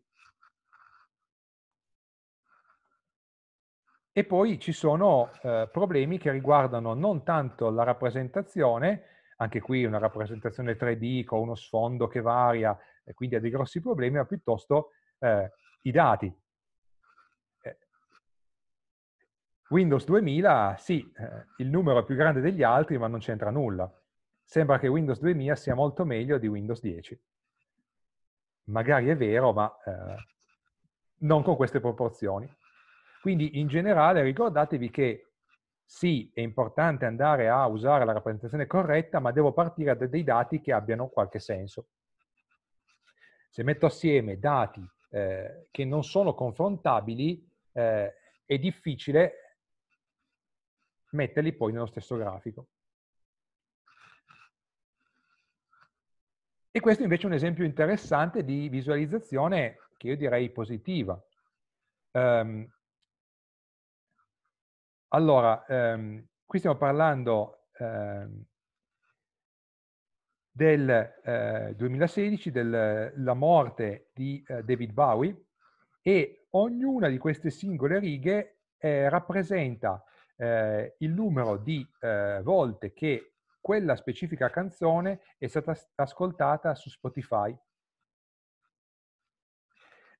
E poi ci sono eh, problemi che riguardano non tanto la rappresentazione, anche qui una rappresentazione 3D con uno sfondo che varia, e quindi ha dei grossi problemi, ma piuttosto eh, i dati. Eh, Windows 2000, sì, eh, il numero è più grande degli altri, ma non c'entra nulla sembra che Windows 2000 sia molto meglio di Windows 10. Magari è vero, ma eh, non con queste proporzioni. Quindi in generale ricordatevi che sì, è importante andare a usare la rappresentazione corretta, ma devo partire da dei dati che abbiano qualche senso. Se metto assieme dati eh, che non sono confrontabili, eh, è difficile metterli poi nello stesso grafico. E questo invece è un esempio interessante di visualizzazione che io direi positiva. Um, allora, um, qui stiamo parlando um, del uh, 2016, della morte di uh, David Bowie e ognuna di queste singole righe eh, rappresenta eh, il numero di eh, volte che quella specifica canzone è stata ascoltata su Spotify.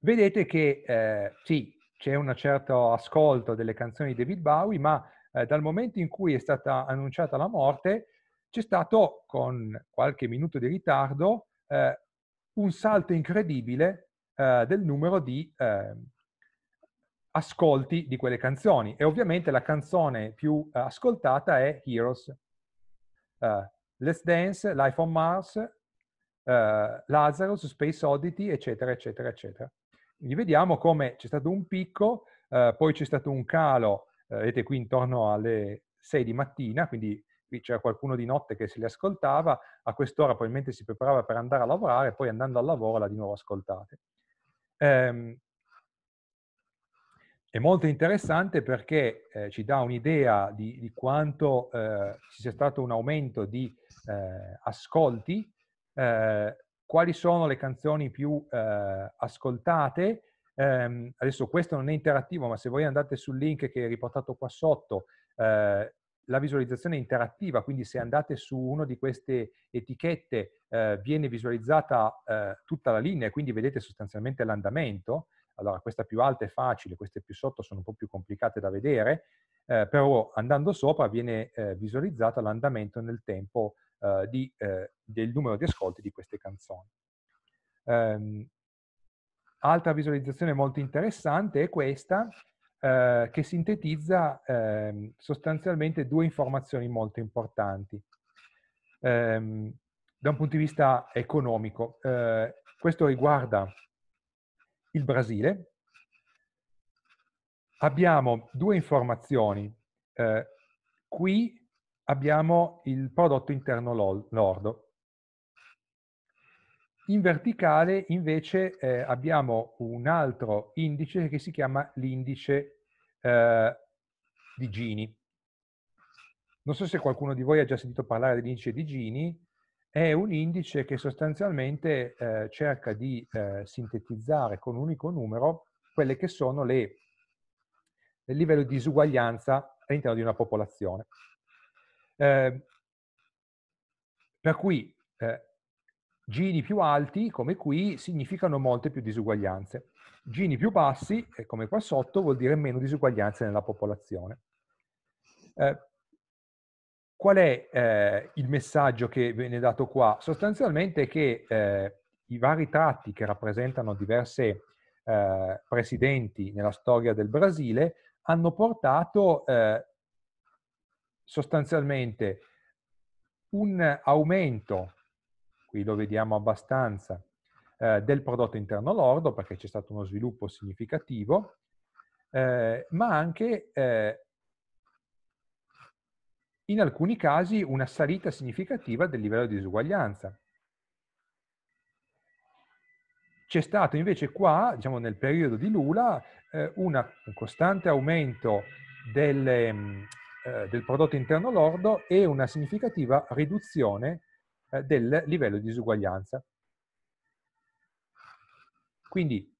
Vedete che eh, sì, c'è un certo ascolto delle canzoni di David Bowie, ma eh, dal momento in cui è stata annunciata la morte, c'è stato, con qualche minuto di ritardo, eh, un salto incredibile eh, del numero di eh, ascolti di quelle canzoni. E ovviamente la canzone più eh, ascoltata è Heroes uh, Let's Dance, Life on Mars, uh, Lazarus, Space Oddity, eccetera, eccetera, eccetera. Quindi vediamo come c'è stato un picco, uh, poi c'è stato un calo, vedete qui intorno alle 6 di mattina, quindi qui c'era qualcuno di notte che se li ascoltava, a quest'ora probabilmente si preparava per andare a lavorare, poi andando al lavoro la di nuovo ascoltate. Um, è molto interessante perché eh, ci dà un'idea di, di quanto eh, ci sia stato un aumento di eh, ascolti, eh, quali sono le canzoni più eh, ascoltate. Ehm, adesso questo non è interattivo, ma se voi andate sul link che è riportato qua sotto, eh, la visualizzazione è interattiva, quindi se andate su una di queste etichette viene visualizzata tutta la linea, quindi vedete sostanzialmente l'andamento allora questa più alta è facile, queste più sotto sono un po' più complicate da vedere, eh, però andando sopra viene eh, visualizzato l'andamento nel tempo eh, di, eh, del numero di ascolti di queste canzoni. Um, altra visualizzazione molto interessante è questa eh, che sintetizza ehm, sostanzialmente due informazioni molto importanti. Um, da un punto di vista economico, eh, questo riguarda il Brasile, abbiamo due informazioni. Eh, qui abbiamo il prodotto interno lordo. In verticale invece eh, abbiamo un altro indice che si chiama l'indice eh, di Gini. Non so se qualcuno di voi ha già sentito parlare dell'indice di Gini, è un indice che sostanzialmente eh, cerca di eh, sintetizzare con un unico numero quelle che sono le, il livello di disuguaglianza all'interno di una popolazione. Eh, per cui eh, gini più alti, come qui, significano molte più disuguaglianze. Gini più bassi, eh, come qua sotto, vuol dire meno disuguaglianze nella popolazione. Eh, Qual è eh, il messaggio che viene dato qua? Sostanzialmente che eh, i vari tratti che rappresentano diverse eh, presidenti nella storia del Brasile hanno portato eh, sostanzialmente un aumento, qui lo vediamo abbastanza, eh, del prodotto interno lordo perché c'è stato uno sviluppo significativo, eh, ma anche in alcuni casi una salita significativa del livello di disuguaglianza. C'è stato invece qua, diciamo nel periodo di Lula, eh, una, un costante aumento delle, mm, eh, del prodotto interno lordo e una significativa riduzione eh, del livello di disuguaglianza. Quindi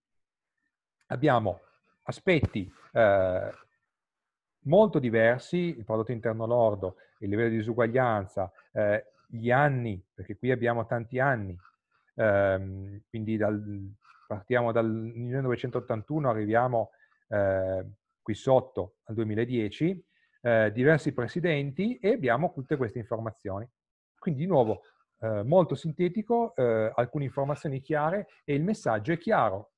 abbiamo aspetti eh, molto diversi, il prodotto interno lordo, il livello di disuguaglianza, eh, gli anni, perché qui abbiamo tanti anni, eh, quindi dal, partiamo dal 1981, arriviamo eh, qui sotto al 2010, eh, diversi presidenti e abbiamo tutte queste informazioni. Quindi di nuovo eh, molto sintetico, eh, alcune informazioni chiare e il messaggio è chiaro,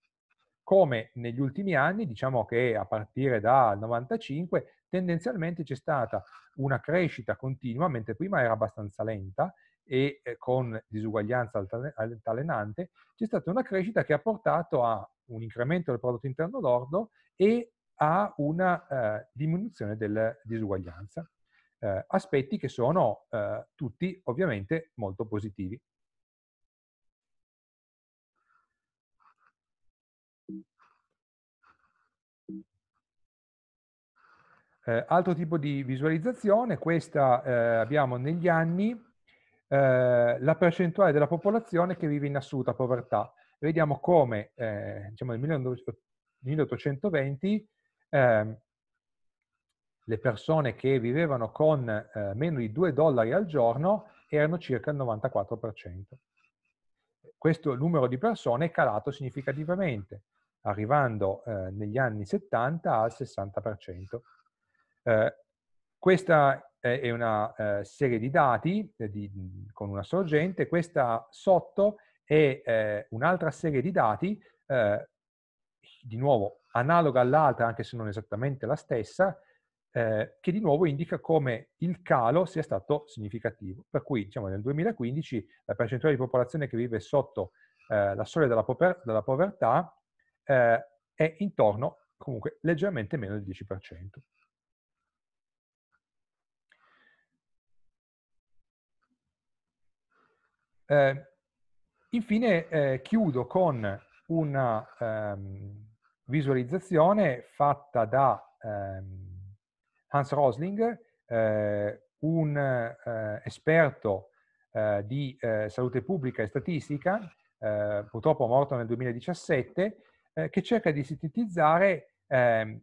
come negli ultimi anni, diciamo che a partire dal 95, tendenzialmente c'è stata una crescita continua, mentre prima era abbastanza lenta e eh, con disuguaglianza altalenante, c'è stata una crescita che ha portato a un incremento del prodotto interno lordo e a una eh, diminuzione della disuguaglianza. Eh, aspetti che sono eh, tutti ovviamente molto positivi. Eh, altro tipo di visualizzazione, questa eh, abbiamo negli anni eh, la percentuale della popolazione che vive in assoluta povertà. Vediamo come eh, diciamo nel 1820 ehm, le persone che vivevano con eh, meno di 2 dollari al giorno erano circa il 94%. Questo numero di persone è calato significativamente, arrivando eh, negli anni 70 al 60%. Ehm, questa è una eh, serie di dati eh, di, con una sorgente, questa sotto è eh, un'altra serie di dati, eh, di nuovo analoga all'altra, anche se non esattamente la stessa, eh, che di nuovo indica come il calo sia stato significativo. Per cui diciamo, nel 2015 la percentuale di popolazione che vive sotto la soglia della, pover- della povertà è intorno comunque leggermente meno del 10%. Eh, infine eh, chiudo con una ehm, visualizzazione fatta da ehm, Hans Rosling, eh, un eh, esperto eh, di eh, salute pubblica e statistica, purtroppo morto nel 2017, che cerca di sintetizzare ehm,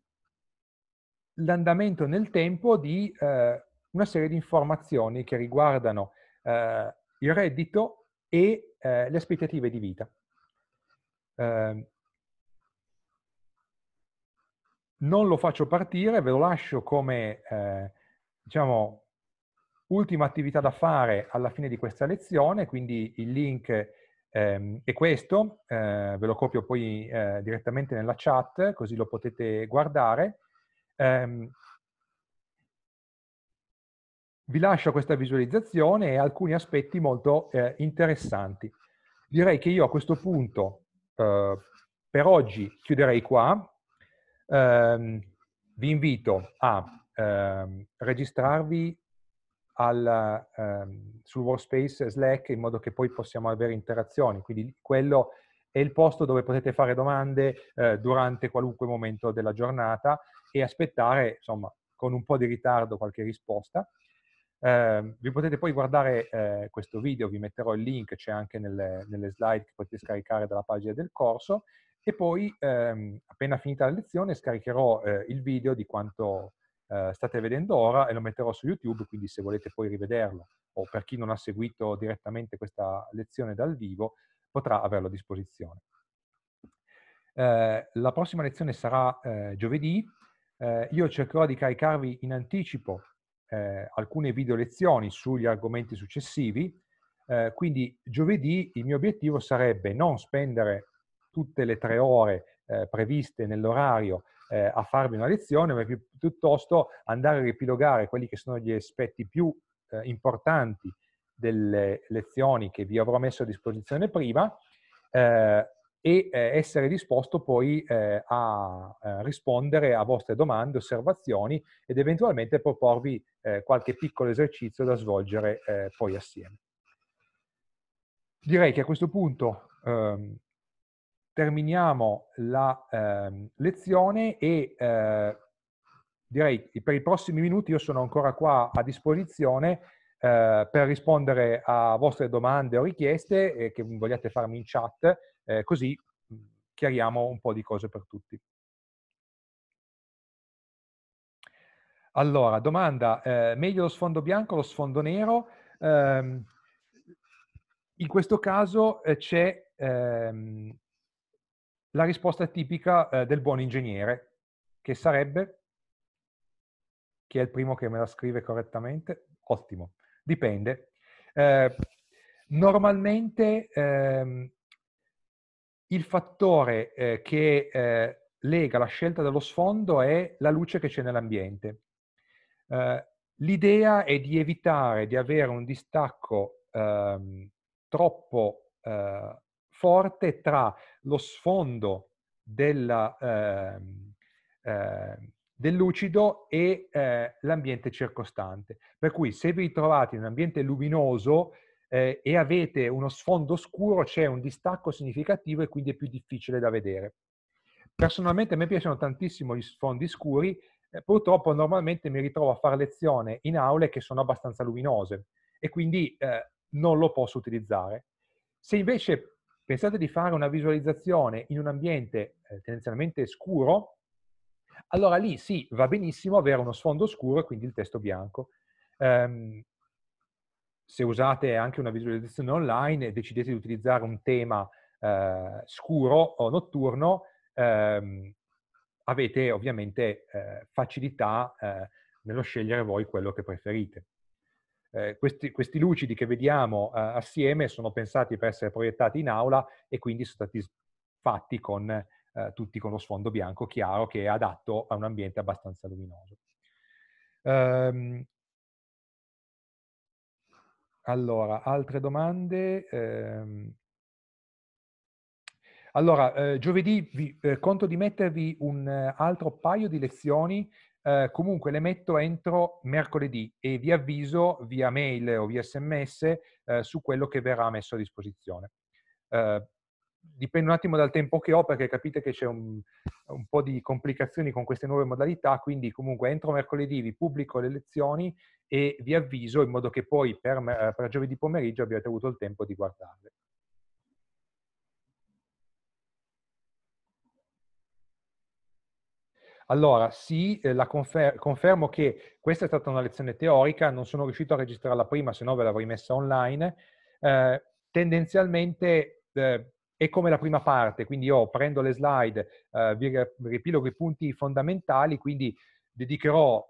l'andamento nel tempo di una serie di informazioni che riguardano il reddito, e eh, le aspettative di vita. Eh, non lo faccio partire, ve lo lascio come, eh, diciamo, ultima attività da fare alla fine di questa lezione, quindi il link ehm, è questo, eh, ve lo copio poi eh, direttamente nella chat, così lo potete guardare. Ehm, vi lascio questa visualizzazione e alcuni aspetti molto eh, interessanti. Direi che io a questo punto eh, per oggi chiuderei qua. Eh, vi invito a ehm, registrarvi al, ehm, sul workspace Slack in modo che poi possiamo avere interazioni. Quindi quello è il posto dove potete fare domande eh, durante qualunque momento della giornata e aspettare, insomma, con un po' di ritardo qualche risposta. Eh, vi potete poi guardare eh, questo video, vi metterò il link, c'è anche nelle, nelle, slide che potete scaricare dalla pagina del corso e poi ehm, appena finita la lezione scaricherò eh, il video di quanto eh, state vedendo ora e lo metterò su YouTube, quindi se volete poi rivederlo o per chi non ha seguito direttamente questa lezione dal vivo potrà averlo a disposizione. Eh, la prossima lezione sarà eh, giovedì, io cercherò di caricarvi in anticipo eh, alcune video lezioni sugli argomenti successivi. Eh, quindi giovedì il mio obiettivo sarebbe non spendere tutte le tre ore eh, previste nell'orario eh, a farvi una lezione, ma pi- piuttosto andare a riepilogare quelli che sono gli aspetti più eh, importanti delle lezioni che vi avrò messo a disposizione prima, eh, e eh, essere disposto poi eh, a eh, rispondere a vostre domande, osservazioni ed eventualmente proporvi qualche piccolo esercizio da svolgere poi assieme. Direi che a questo punto ehm, terminiamo la ehm, lezione e eh, direi che per i prossimi minuti io sono ancora qua a disposizione eh, per rispondere a vostre domande o richieste eh, che vogliate farmi in chat, eh, così mm, chiariamo un po' di cose per tutti. Allora, domanda, eh, meglio lo sfondo bianco o lo sfondo nero? Ehm, in questo caso eh, c'è ehm, la risposta tipica eh, del buon ingegnere, che sarebbe, chi è il primo che me la scrive correttamente? Ottimo dipende. Eh, normalmente ehm, il fattore eh, che eh, lega la scelta dello sfondo è la luce che c'è nell'ambiente. Eh, l'idea è di evitare di avere un distacco ehm, troppo eh, forte tra lo sfondo della, ehm, ehm del lucido e eh, l'ambiente circostante. Per cui se vi trovate in un ambiente luminoso eh, e avete uno sfondo scuro c'è un distacco significativo e quindi è più difficile da vedere. Personalmente a me piacciono tantissimo gli sfondi scuri, eh, purtroppo normalmente mi ritrovo a fare lezione in aule che sono abbastanza luminose e quindi eh, non lo posso utilizzare. Se invece pensate di fare una visualizzazione in un ambiente eh, tendenzialmente scuro, allora lì sì, va benissimo avere uno sfondo scuro e quindi il testo bianco. Um, se usate anche una visualizzazione online e decidete di utilizzare un tema eh, scuro o notturno, ehm, avete ovviamente eh, facilità eh, nello scegliere voi quello che preferite. Eh, questi, questi, lucidi che vediamo eh, assieme sono pensati per essere proiettati in aula e quindi sono stati fatti con eh, tutti con lo sfondo bianco chiaro che è adatto a un ambiente abbastanza luminoso. Um, allora, altre domande? Um, allora, eh, giovedì vi, eh, conto di mettervi un eh, altro paio di lezioni, eh, comunque le metto entro mercoledì e vi avviso via mail o via sms eh, su quello che verrà messo a disposizione. Eh, dipende un attimo dal tempo che ho perché capite che c'è un, un, po' di complicazioni con queste nuove modalità, quindi comunque entro mercoledì vi pubblico le lezioni e vi avviso in modo che poi per, eh, per giovedì pomeriggio abbiate avuto il tempo di guardarle. Allora, sì, eh, confer confermo che questa è stata una lezione teorica, non sono riuscito a registrarla prima, se no ve l'avrei messa online. Eh, tendenzialmente eh, è come la prima parte, quindi io prendo le slide, eh, vi ripilogo i punti fondamentali, quindi dedicherò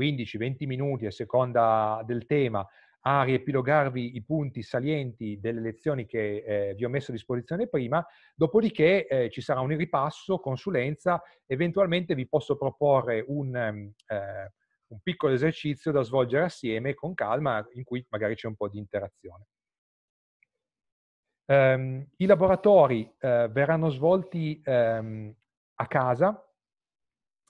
15-20 minuti a seconda del tema a riepilogarvi i punti salienti delle lezioni che eh, vi ho messo a disposizione prima, dopodiché eh, ci sarà un ripasso, consulenza, eventualmente vi posso proporre un, eh, un piccolo esercizio da svolgere assieme con calma in cui magari c'è un po' di interazione. Um, I laboratori uh, verranno svolti um, a casa,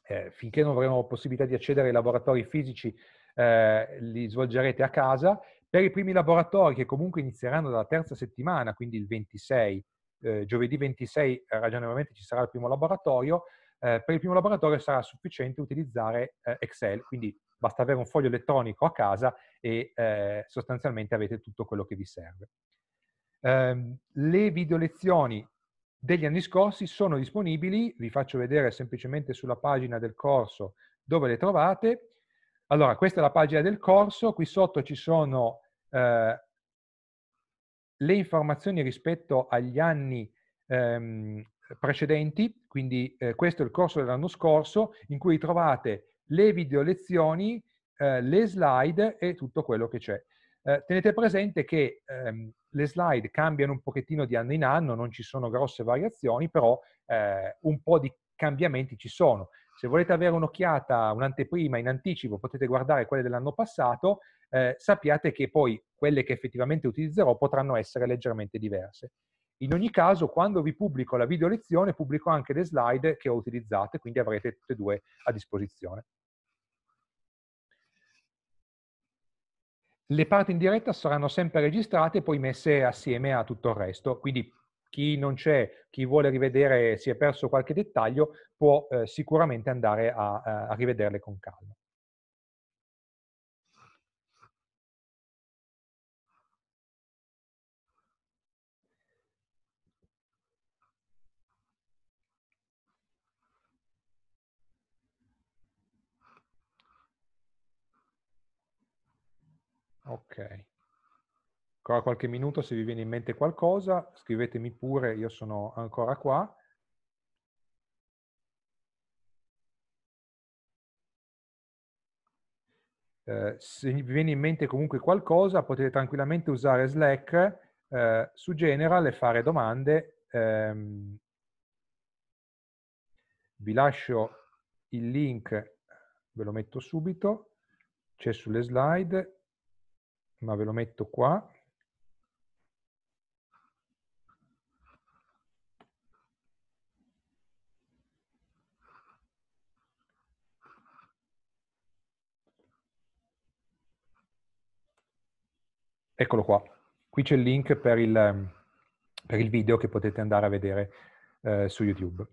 eh, finché non avremo possibilità di accedere ai laboratori fisici, eh, li svolgerete a casa. Per i primi laboratori che comunque inizieranno dalla terza settimana, quindi il 26, eh, giovedì 26 ragionevolmente ci sarà il primo laboratorio, eh, per il primo laboratorio sarà sufficiente utilizzare eh, Excel, quindi basta avere un foglio elettronico a casa e sostanzialmente avete tutto quello che vi serve. Ehm, le video lezioni degli anni scorsi sono disponibili, vi faccio vedere semplicemente sulla pagina del corso dove le trovate. Allora, questa è la pagina del corso, qui sotto ci sono eh, le informazioni rispetto agli anni ehm, precedenti, quindi eh, questo è il corso dell'anno scorso in cui trovate le video lezioni, eh, le slide e tutto quello che c'è. Eh, tenete presente che ehm, le slide cambiano un pochettino di anno in anno, non ci sono grosse variazioni, però eh, un po' di cambiamenti ci sono. Se volete avere un'occhiata, un'anteprima in anticipo, potete guardare quelle dell'anno passato, eh, sappiate che poi quelle che effettivamente utilizzerò potranno essere leggermente diverse. In ogni caso, quando vi pubblico la video lezione, pubblico anche le slide che ho utilizzate, quindi avrete tutte e due a disposizione. le parti in diretta saranno sempre registrate e poi messe assieme a tutto il resto. Quindi chi non c'è, chi vuole rivedere, si è perso qualche dettaglio, può eh, sicuramente andare a, eh, a rivederle con calma. Ok. Ancora qualche minuto, se vi viene in mente qualcosa, scrivetemi pure, io sono ancora qua. Eh, se vi viene in mente comunque qualcosa, potete tranquillamente usare Slack eh, su General e fare domande. Ehm, vi lascio il link, ve lo metto subito, c'è sulle slide, ma ve lo metto qua. Eccolo qua. Qui c'è il link per il, per il video che potete andare a vedere eh, su YouTube.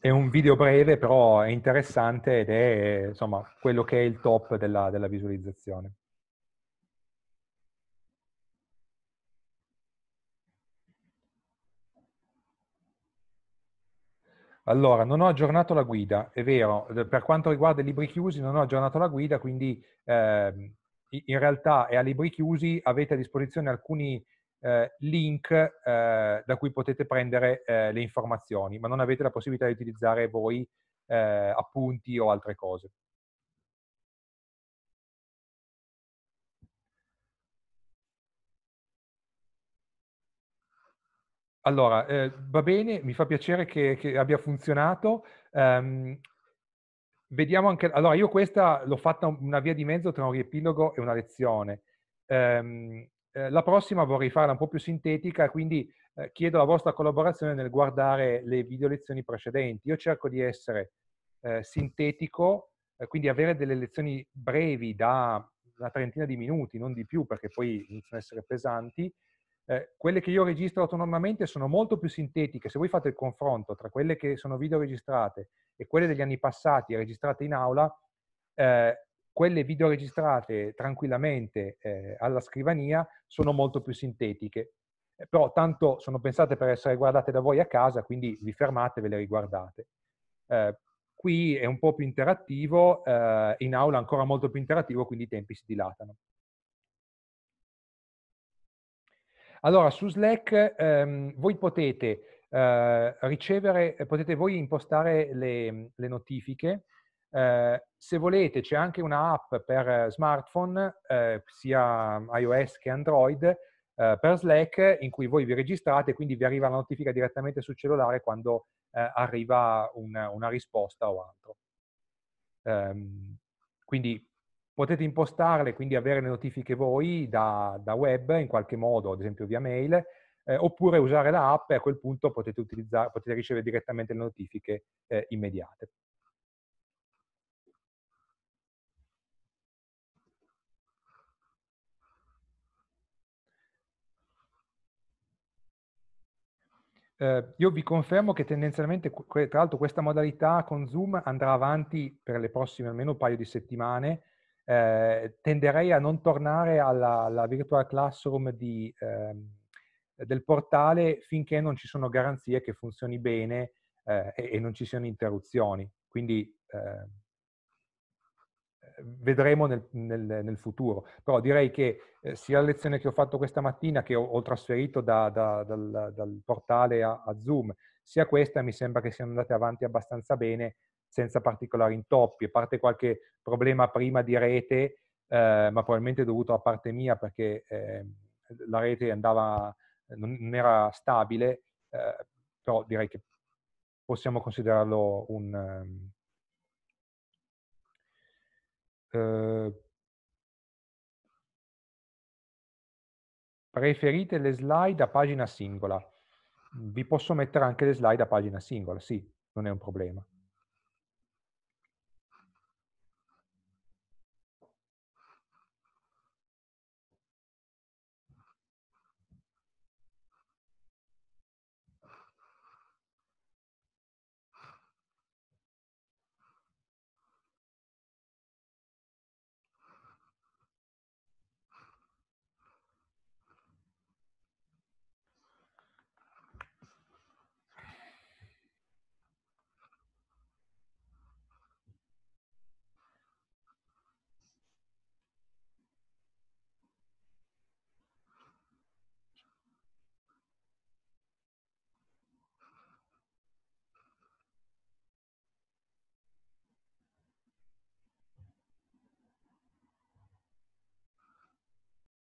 È un video breve, però è interessante ed è insomma quello che è il top della, della visualizzazione. Allora, non ho aggiornato la guida, è vero, per quanto riguarda i libri chiusi non ho aggiornato la guida, quindi eh, in realtà è a libri chiusi, avete a disposizione alcuni eh, link eh, da cui potete prendere eh, le informazioni, ma non avete la possibilità di utilizzare voi eh, appunti o altre cose. Allora, eh, va bene, mi fa piacere che, che abbia funzionato. Um, vediamo anche... Allora, io questa l'ho fatta una via di mezzo tra un riepilogo e una lezione. Um, eh, la prossima vorrei farla un po' più sintetica, quindi eh, chiedo la vostra collaborazione nel guardare le video lezioni precedenti. Io cerco di essere eh, sintetico, eh, quindi avere delle lezioni brevi da una trentina di minuti, non di più, perché poi iniziano ad essere pesanti. Eh, quelle che io registro autonomamente sono molto più sintetiche. Se voi fate il confronto tra quelle che sono video registrate e quelle degli anni passati registrate in aula, eh, quelle video registrate tranquillamente eh, alla scrivania sono molto più sintetiche, eh, però tanto sono pensate per essere guardate da voi a casa, quindi vi fermate e ve le riguardate. Eh, qui è un po' più interattivo, eh, in aula ancora molto più interattivo, quindi i tempi si dilatano. Allora, su Slack ehm, voi potete eh, ricevere, potete voi impostare le, le notifiche, eh, se volete c'è anche un'app per smartphone, eh, sia iOS che Android, eh, per Slack in cui voi vi registrate e quindi vi arriva la notifica direttamente sul cellulare quando ehm, arriva una, una, risposta o altro. Ehm, quindi potete impostarle, quindi avere le notifiche voi da, da web in qualche modo, ad esempio via mail, eh, oppure usare l'app e a quel punto potete, potete ricevere direttamente le notifiche eh, immediate. Eh, io vi confermo che tendenzialmente, tra l'altro, questa modalità con Zoom andrà avanti per le prossime almeno un paio di settimane. Eh, tenderei a non tornare alla, alla virtual classroom di, eh, del portale finché non ci sono garanzie che funzioni bene eh, e, e, non ci siano interruzioni. Quindi ehm, vedremo nel, nel, nel, futuro. Però direi che eh, sia la lezione che ho fatto questa mattina, che ho, ho trasferito da, da, dal, dal, portale a, a, Zoom, sia questa mi sembra che siano andate avanti abbastanza bene, senza particolari intoppi, a parte qualche problema prima di rete, eh, ma probabilmente dovuto a parte mia perché eh, la rete andava, non, era stabile, eh, però direi che possiamo considerarlo un... Um, Ehm, preferite le slide a pagina singola. Vi posso mettere anche le slide a pagina singola, sì, non è un problema.